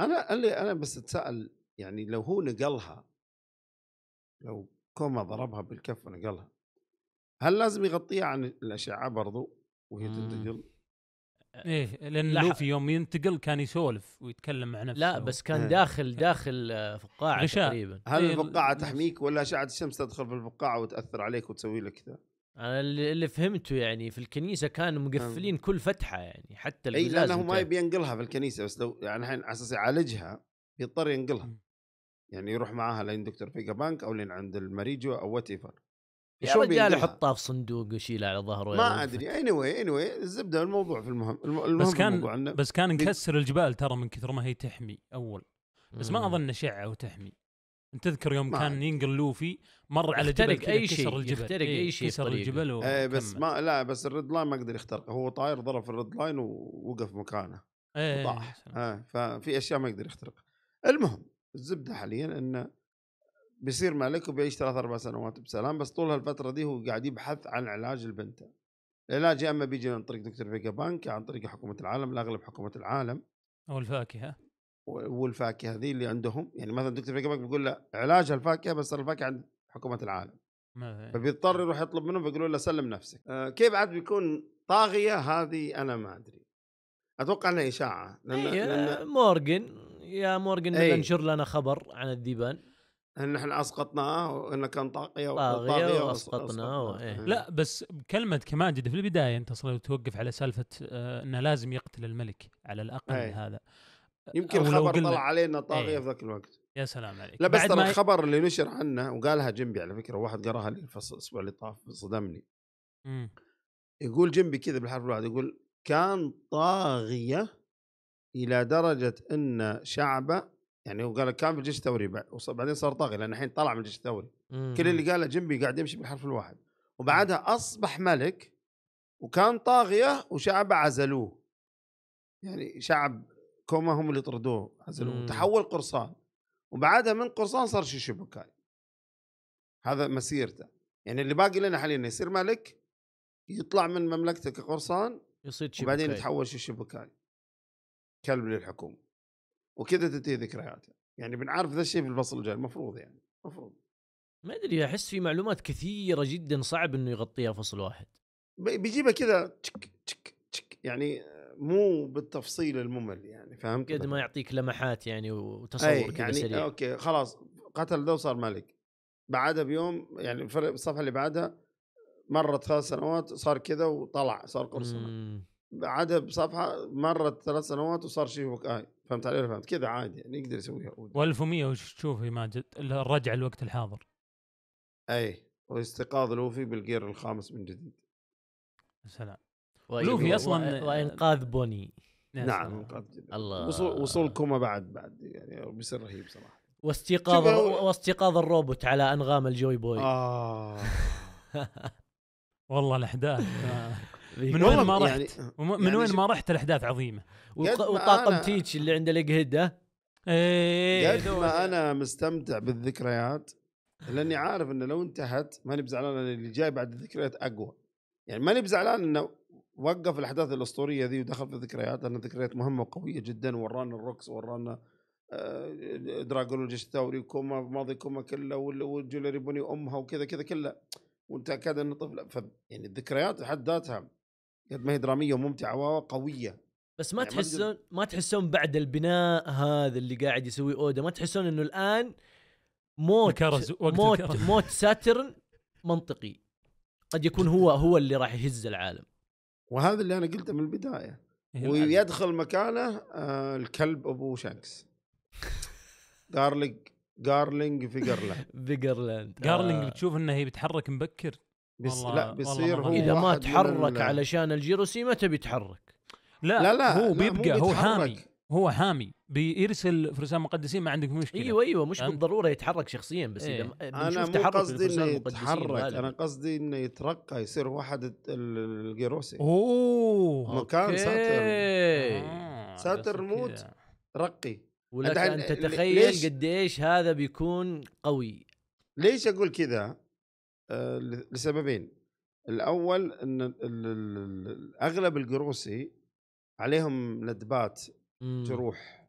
انا اللي انا بس اتساءل يعني لو هو نقلها لو كوما ضربها بالكف ونقلها هل لازم يغطيها عن الاشعه برضو وهي تنتقل؟ ايه لان لح... لوفي يوم ينتقل كان يسولف ويتكلم مع نفسه لا بس كان إيه. داخل داخل آه، فقاعه غشاء. تقريبا هل إيه الفقاعه تحميك ولا اشعه الشمس تدخل في الفقاعه وتاثر عليك وتسوي لك كذا؟ انا اللي فهمته يعني في الكنيسه كانوا مقفلين كل فتحه يعني حتى اي لانه ما يبي ينقلها في الكنيسه بس لو يعني الحين على اساس يعالجها يضطر ينقلها يعني يروح معاها لين دكتور فيجا بانك او لين عند المريجو او وات ايفر يا رجال يحطها في صندوق ويشيلها على ظهره ما ادري اني واي اني واي الزبده الموضوع في المهم المهم بس كان بس كان نكسر الجبال ترى من كثر ما هي تحمي اول بس ما اظن شعه وتحمي تذكر يوم كان ينقل لوفي مر على جبل اي شيء الجبل يخترق إيه، اي شيء كسر الجبل اي بس ما لا بس الريد لاين ما قدر يخترق هو طاير ضرب في الريد لاين ووقف مكانه ايه وطاح ايه ففي اشياء ما يقدر يخترقها المهم الزبده حاليا انه بيصير ملك وبيعيش ثلاث اربع سنوات بسلام بس طول هالفتره دي هو قاعد يبحث عن علاج البنت العلاج يا اما بيجي عن طريق دكتور فيجا بانك عن طريق حكومه العالم الاغلب حكومه العالم او الفاكهه والفاكهه ذي اللي عندهم يعني مثلا دكتور فيجا بانك بيقول له علاج الفاكهه بس الفاكهه عند حكومه العالم فبيضطر يروح يطلب منهم فيقولوا له سلم نفسك آه كيف عاد بيكون طاغيه هذه انا ما ادري اتوقع انها اشاعه لان, إيه، لأن مورجن يا مورجن أيه. انشر لنا خبر عن الديبان ان احنا اسقطناه وانه كان طاغيه طاغيه واسقطناه إيه. لا بس كلمه كماجد في البدايه انت اصلا توقف على سالفه آه انه لازم يقتل الملك على الاقل أيه. هذا يمكن الخبر طلع علينا طاغيه إيه. في ذاك الوقت يا سلام عليك لا بس ترى الخبر اللي نشر عنه وقالها جنبي على فكره واحد قراها لي الاسبوع اللي طاف صدمني مم. يقول جنبي كذا بالحرف الواحد يقول كان طاغيه الى درجه ان شعبه يعني هو قال كان في الجيش الثوري بعدين صار طاغي لان الحين طلع من الجيش الثوري كل اللي قاله جنبي قاعد يمشي بالحرف الواحد وبعدها اصبح ملك وكان طاغيه وشعبه عزلوه يعني شعب كوما هم اللي طردوه عزلوه تحول قرصان وبعدها من قرصان صار شيشبكاي هذا مسيرته يعني اللي باقي لنا حاليا يصير ملك يطلع من مملكته كقرصان يصير وبعدين يتحول شيشبكاي كلب للحكومه وكذا تنتهي ذكرياته يعني بنعرف ذا الشيء في الفصل الجاي المفروض يعني المفروض ما ادري احس في معلومات كثيره جدا صعب انه يغطيها فصل واحد بيجيبها كذا تشك تشك تشك يعني مو بالتفصيل الممل يعني فهمت قد ما يعطيك لمحات يعني وتصور يعني كذا سريع اوكي خلاص قتل ده وصار ملك بعدها بيوم يعني الصفحه اللي بعدها مرت ثلاث سنوات صار كذا وطلع صار قرصنه بعدها بصفحه مرت ثلاث سنوات وصار شيء وقاي آه، فهمت علي فهمت كذا عادي يعني يقدر يسويها و1100 وش تشوف يا ماجد الرجعه للوقت الحاضر اي واستيقاظ لوفي بالجير الخامس من جديد سلام لوفي اصلا وانقاذ بوني نعم انقاذ الله وصول وصول كوما بعد بعد يعني بيصير رهيب صراحه واستيقاظ واستيقاظ الروبوت على انغام الجوي بوي آه <laughs> والله الاحداث آه. <laughs> من وين ما رحت يعني من يعني وين ما رحت الاحداث عظيمه وطاقم تيتش اللي عنده لق هده إيه، قد ما انا مستمتع بالذكريات لاني عارف انه لو انتهت ماني بزعلان ان اللي جاي بعد الذكريات اقوى يعني ماني بزعلان انه وقف الاحداث الاسطوريه ذي ودخل في الذكريات لان الذكريات مهمه وقويه جدا ورانا الروكس ورانا آه، دراجون والجيش الثوري وكوما ماضي كوما كله والجولري بوني وامها وكذا كذا كله وانت اكاد انه طفل يعني الذكريات بحد ذاتها قد ما هي دراميه وممتعه وقويه بس ما يعني تحسون ما تحسون بعد البناء هذا اللي قاعد يسوي اودا ما تحسون انه الان موت موت الكرز. <laughs> موت ساترن منطقي قد يكون هو هو اللي راح يهز العالم وهذا اللي انا قلته من البدايه إيه، ويدخل مكانه آه الكلب ابو شانكس جارلينج جارلينج فيجرلاند فيجرلاند جارلينج بتشوف انه هي بتحرك مبكر بس لا بيصير هو اذا ما تحرك علشان الجيروسي ما تبي تحرك لا لا, لا هو بيبقى لا هو, هو حامي هو حامي بيرسل فرسان مقدسين ما عندك مشكله ايوه ايوه مش بالضروره يتحرك شخصيا بس اذا إيه. انا مو قصدي انه يتحرك انا قصدي انه يترقى يصير واحد الجيروسي اوه مكان ساتر آه. ساتر موت رقي ولكن تتخيل قديش هذا بيكون قوي ليش اقول كذا؟ آه، لسببين الاول ان اغلب القروسي عليهم ندبات إمم. تروح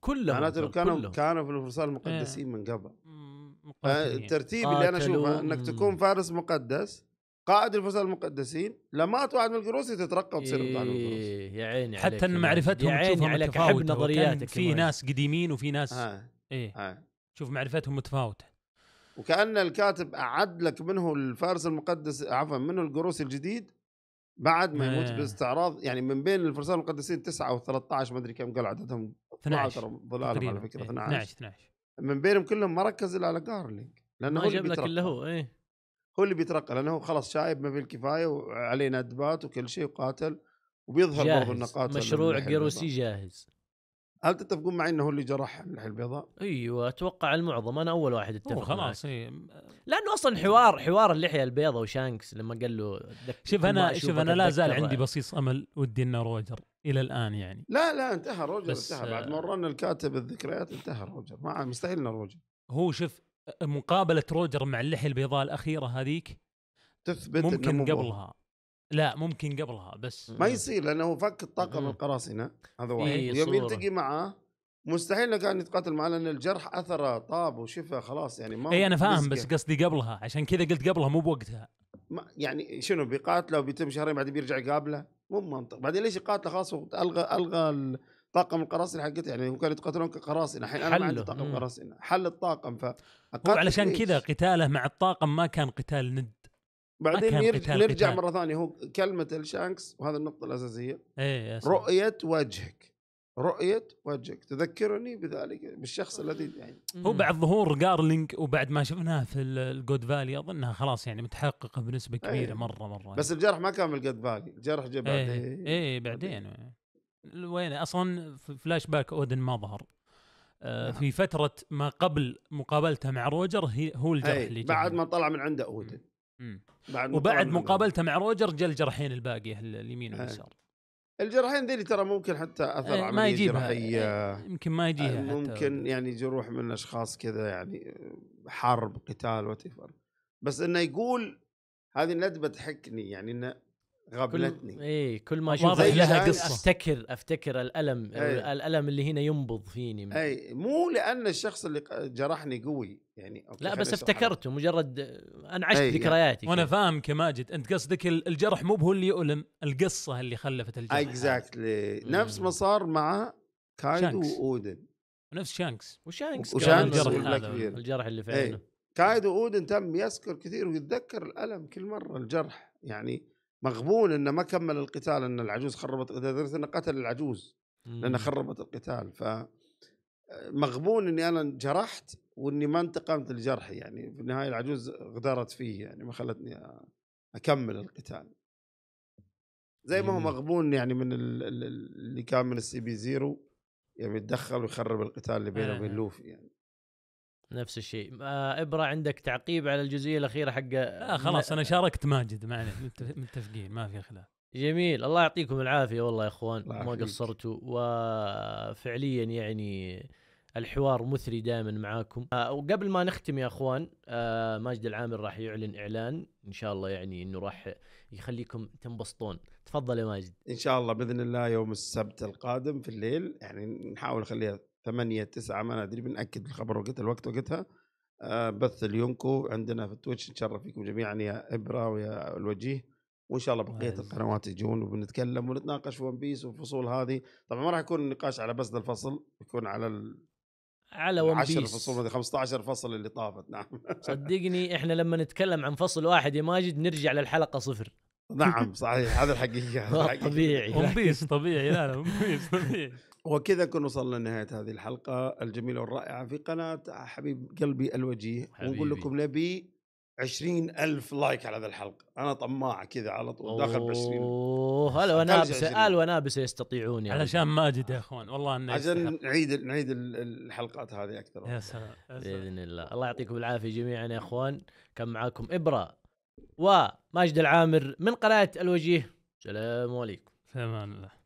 كلهم معناته كانوا كلهم. كانوا في الفرسان إيه. المقدسين من قبل إمم، الترتيب اللي انا اشوفه انك تكون فارس مقدس قائد الفصل المقدسين لما واحد من القروسي تترقى وتصير إيه قائد يا عيني حتى ان معرفتهم يا عيني عليك احب نظرياتك في ناس قديمين وفي ناس آه. ايه آه. شوف معرفتهم متفاوته وكأن الكاتب أعد لك منه الفارس المقدس عفوا منه القروس الجديد بعد ما يموت إيه. باستعراض يعني من بين الفرسان المقدسين تسعة أو 13 ما أدري كم قال عددهم 12 ظلال على فكرة 12 إيه، 12 من بينهم كلهم ما ركز إلا على جارلينج لأنه ما هو جاب لك إلا هو إيه هو اللي بيترقى لأنه هو خلاص شايب ما في الكفاية وعليه ندبات وكل شيء وقاتل وبيظهر برضه النقاط مشروع قروسي جاهز هل تتفقون معي انه اللي جرح اللحيه البيضاء؟ ايوه اتوقع المعظم انا اول واحد اتفق خلاص اي لانه اصلا حوار حوار اللحيه البيضاء وشانكس لما قال له شوف انا شوف انا لا زال عندي بصيص امل ودي انه روجر الى الان يعني لا لا انتهى روجر انتهى آه. بعد ما ورانا الكاتب الذكريات انتهى روجر ما مستحيل انه روجر هو شوف مقابله روجر مع اللحيه البيضاء الاخيره هذيك تثبت ممكن قبلها لا ممكن قبلها بس ما يصير لانه فك الطاقه من القراصنه هذا واحد إيه يوم يلتقي معه مستحيل انه كان يتقاتل معه لان الجرح اثره طاب وشفى خلاص يعني ما اي انا فاهم بس قصدي قبلها عشان كذا قلت قبلها مو بوقتها ما يعني شنو بيقاتله وبيتم شهرين بعدين بيرجع يقابله مو منطق بعدين ليش يقاتله خلاص الغى الغى طاقم القراصنه حقته يعني هم كانوا يتقاتلون كقراصنه الحين انا ما عندي طاقم قراصنه حل الطاقم ف علشان كذا قتاله مع الطاقم ما كان قتال ند بعدين نرجع قتال. مره ثانيه هو كلمه الشانكس وهذه النقطه الاساسيه ايه, إيه، رؤيه وجهك رؤية وجهك تذكرني بذلك بالشخص الذي يعني هو بعد ظهور جارلينج وبعد ما شفناه في الجود فالي اظنها خلاص يعني متحققه بنسبه إيه. كبيره ايه. مره مره يعني. بس الجرح ما كان في الجود فالي الجرح جاء إيه، بعدين ايه, ايه بعدين وين اصلا فلاش باك اودن ما ظهر آه نعم. في فتره ما قبل مقابلته مع روجر هي هو الجرح اللي بعد ما طلع من عنده اودن بعد وبعد مقابلته مع روجر جل جرحين الباقي اليمين إيه. واليسار الجرحين ذي ترى ممكن حتى اثر عمليه ما يجيبها جراحيه إيه، يمكن ما يجيها آه، ممكن حتى. يعني جروح من اشخاص كذا يعني حرب قتال وتفر بس انه يقول هذه الندبه تحكني يعني انه غبلتني كل... اي كل ما اشوف لها قصه افتكر افتكر الالم أي. الالم اللي هنا ينبض فيني اي مو لان الشخص اللي جرحني قوي يعني أوكي لا بس افتكرته مجرد انعشت إيه، يعني ذكرياتي وانا فاهم كماجد انت قصدك الجرح مو هو اللي يؤلم القصه اللي خلفت الجرح اكزاكتلي exactly. إيه. نفس ما صار مع كايدو واودن ونفس شانكس وشانكس, وشانكس الجرح هذا الجرح اللي إيه. في عينه كايدو واودن تم يذكر كثير ويتذكر الالم كل مره الجرح يعني مغبون انه ما كمل القتال ان العجوز خربت لدرجه انه قتل العجوز لانه إمم. خربت القتال ف مغبون اني انا جرحت واني ما انتقمت لجرحي يعني في النهايه العجوز غدرت فيه يعني ما خلتني اكمل القتال زي ما هو مغبون يعني من اللي كان من السي بي زيرو يعني يتدخل ويخرب القتال اللي بينه وبين لوفي يعني نفس الشيء آه ابره عندك تعقيب على الجزئيه الاخيره حق لا خلاص انا شاركت ماجد معلش متفقين ما في خلاف جميل الله يعطيكم العافيه والله يا اخوان ما قصرتوا وفعليا يعني الحوار مثري دائما معاكم آه وقبل ما نختم يا اخوان آه ماجد العامر راح يعلن اعلان ان شاء الله يعني انه راح يخليكم تنبسطون تفضل يا ماجد ان شاء الله باذن الله يوم السبت القادم في الليل يعني نحاول نخليها 8 9 ما ادري بناكد الخبر وقت الوقت وقتها آه، بث اليونكو عندنا في التويتش نتشرف فيكم جميعا يا ابره ويا الوجيه وان شاء الله بقيه القنوات يجون وبنتكلم ونتناقش في ون بيس والفصول هذه طبعا ما راح يكون النقاش على بس الفصل يكون على ال... على ون بيس 10 فصول 15 فصل اللي طافت نعم <laughs> صدقني احنا لما نتكلم عن فصل واحد يا ماجد نرجع للحلقه صفر نعم <laughs> صحيح هذا آه، الحقيقة. طبيعي ون بيس طبيعي لا لا ون بيس طبيعي <laughs> وكذا كنا وصلنا لنهاية هذه الحلقة الجميلة والرائعة في قناة حبيب قلبي الوجيه حبيبي. ونقول لكم نبي عشرين ألف لايك على هذا الحلقة أنا طماع كذا على طول داخل بعشرين هل ونابسة هل ونابسة يستطيعون يعني علشان ماجد يا أخوان والله أنه عشان نعيد نعيد الحلقات هذه أكثر يا سلام بإذن الله الله يعطيكم العافية جميعا يا أخوان كان معاكم إبرة وماجد العامر من قناة الوجيه سلام عليكم سلام الله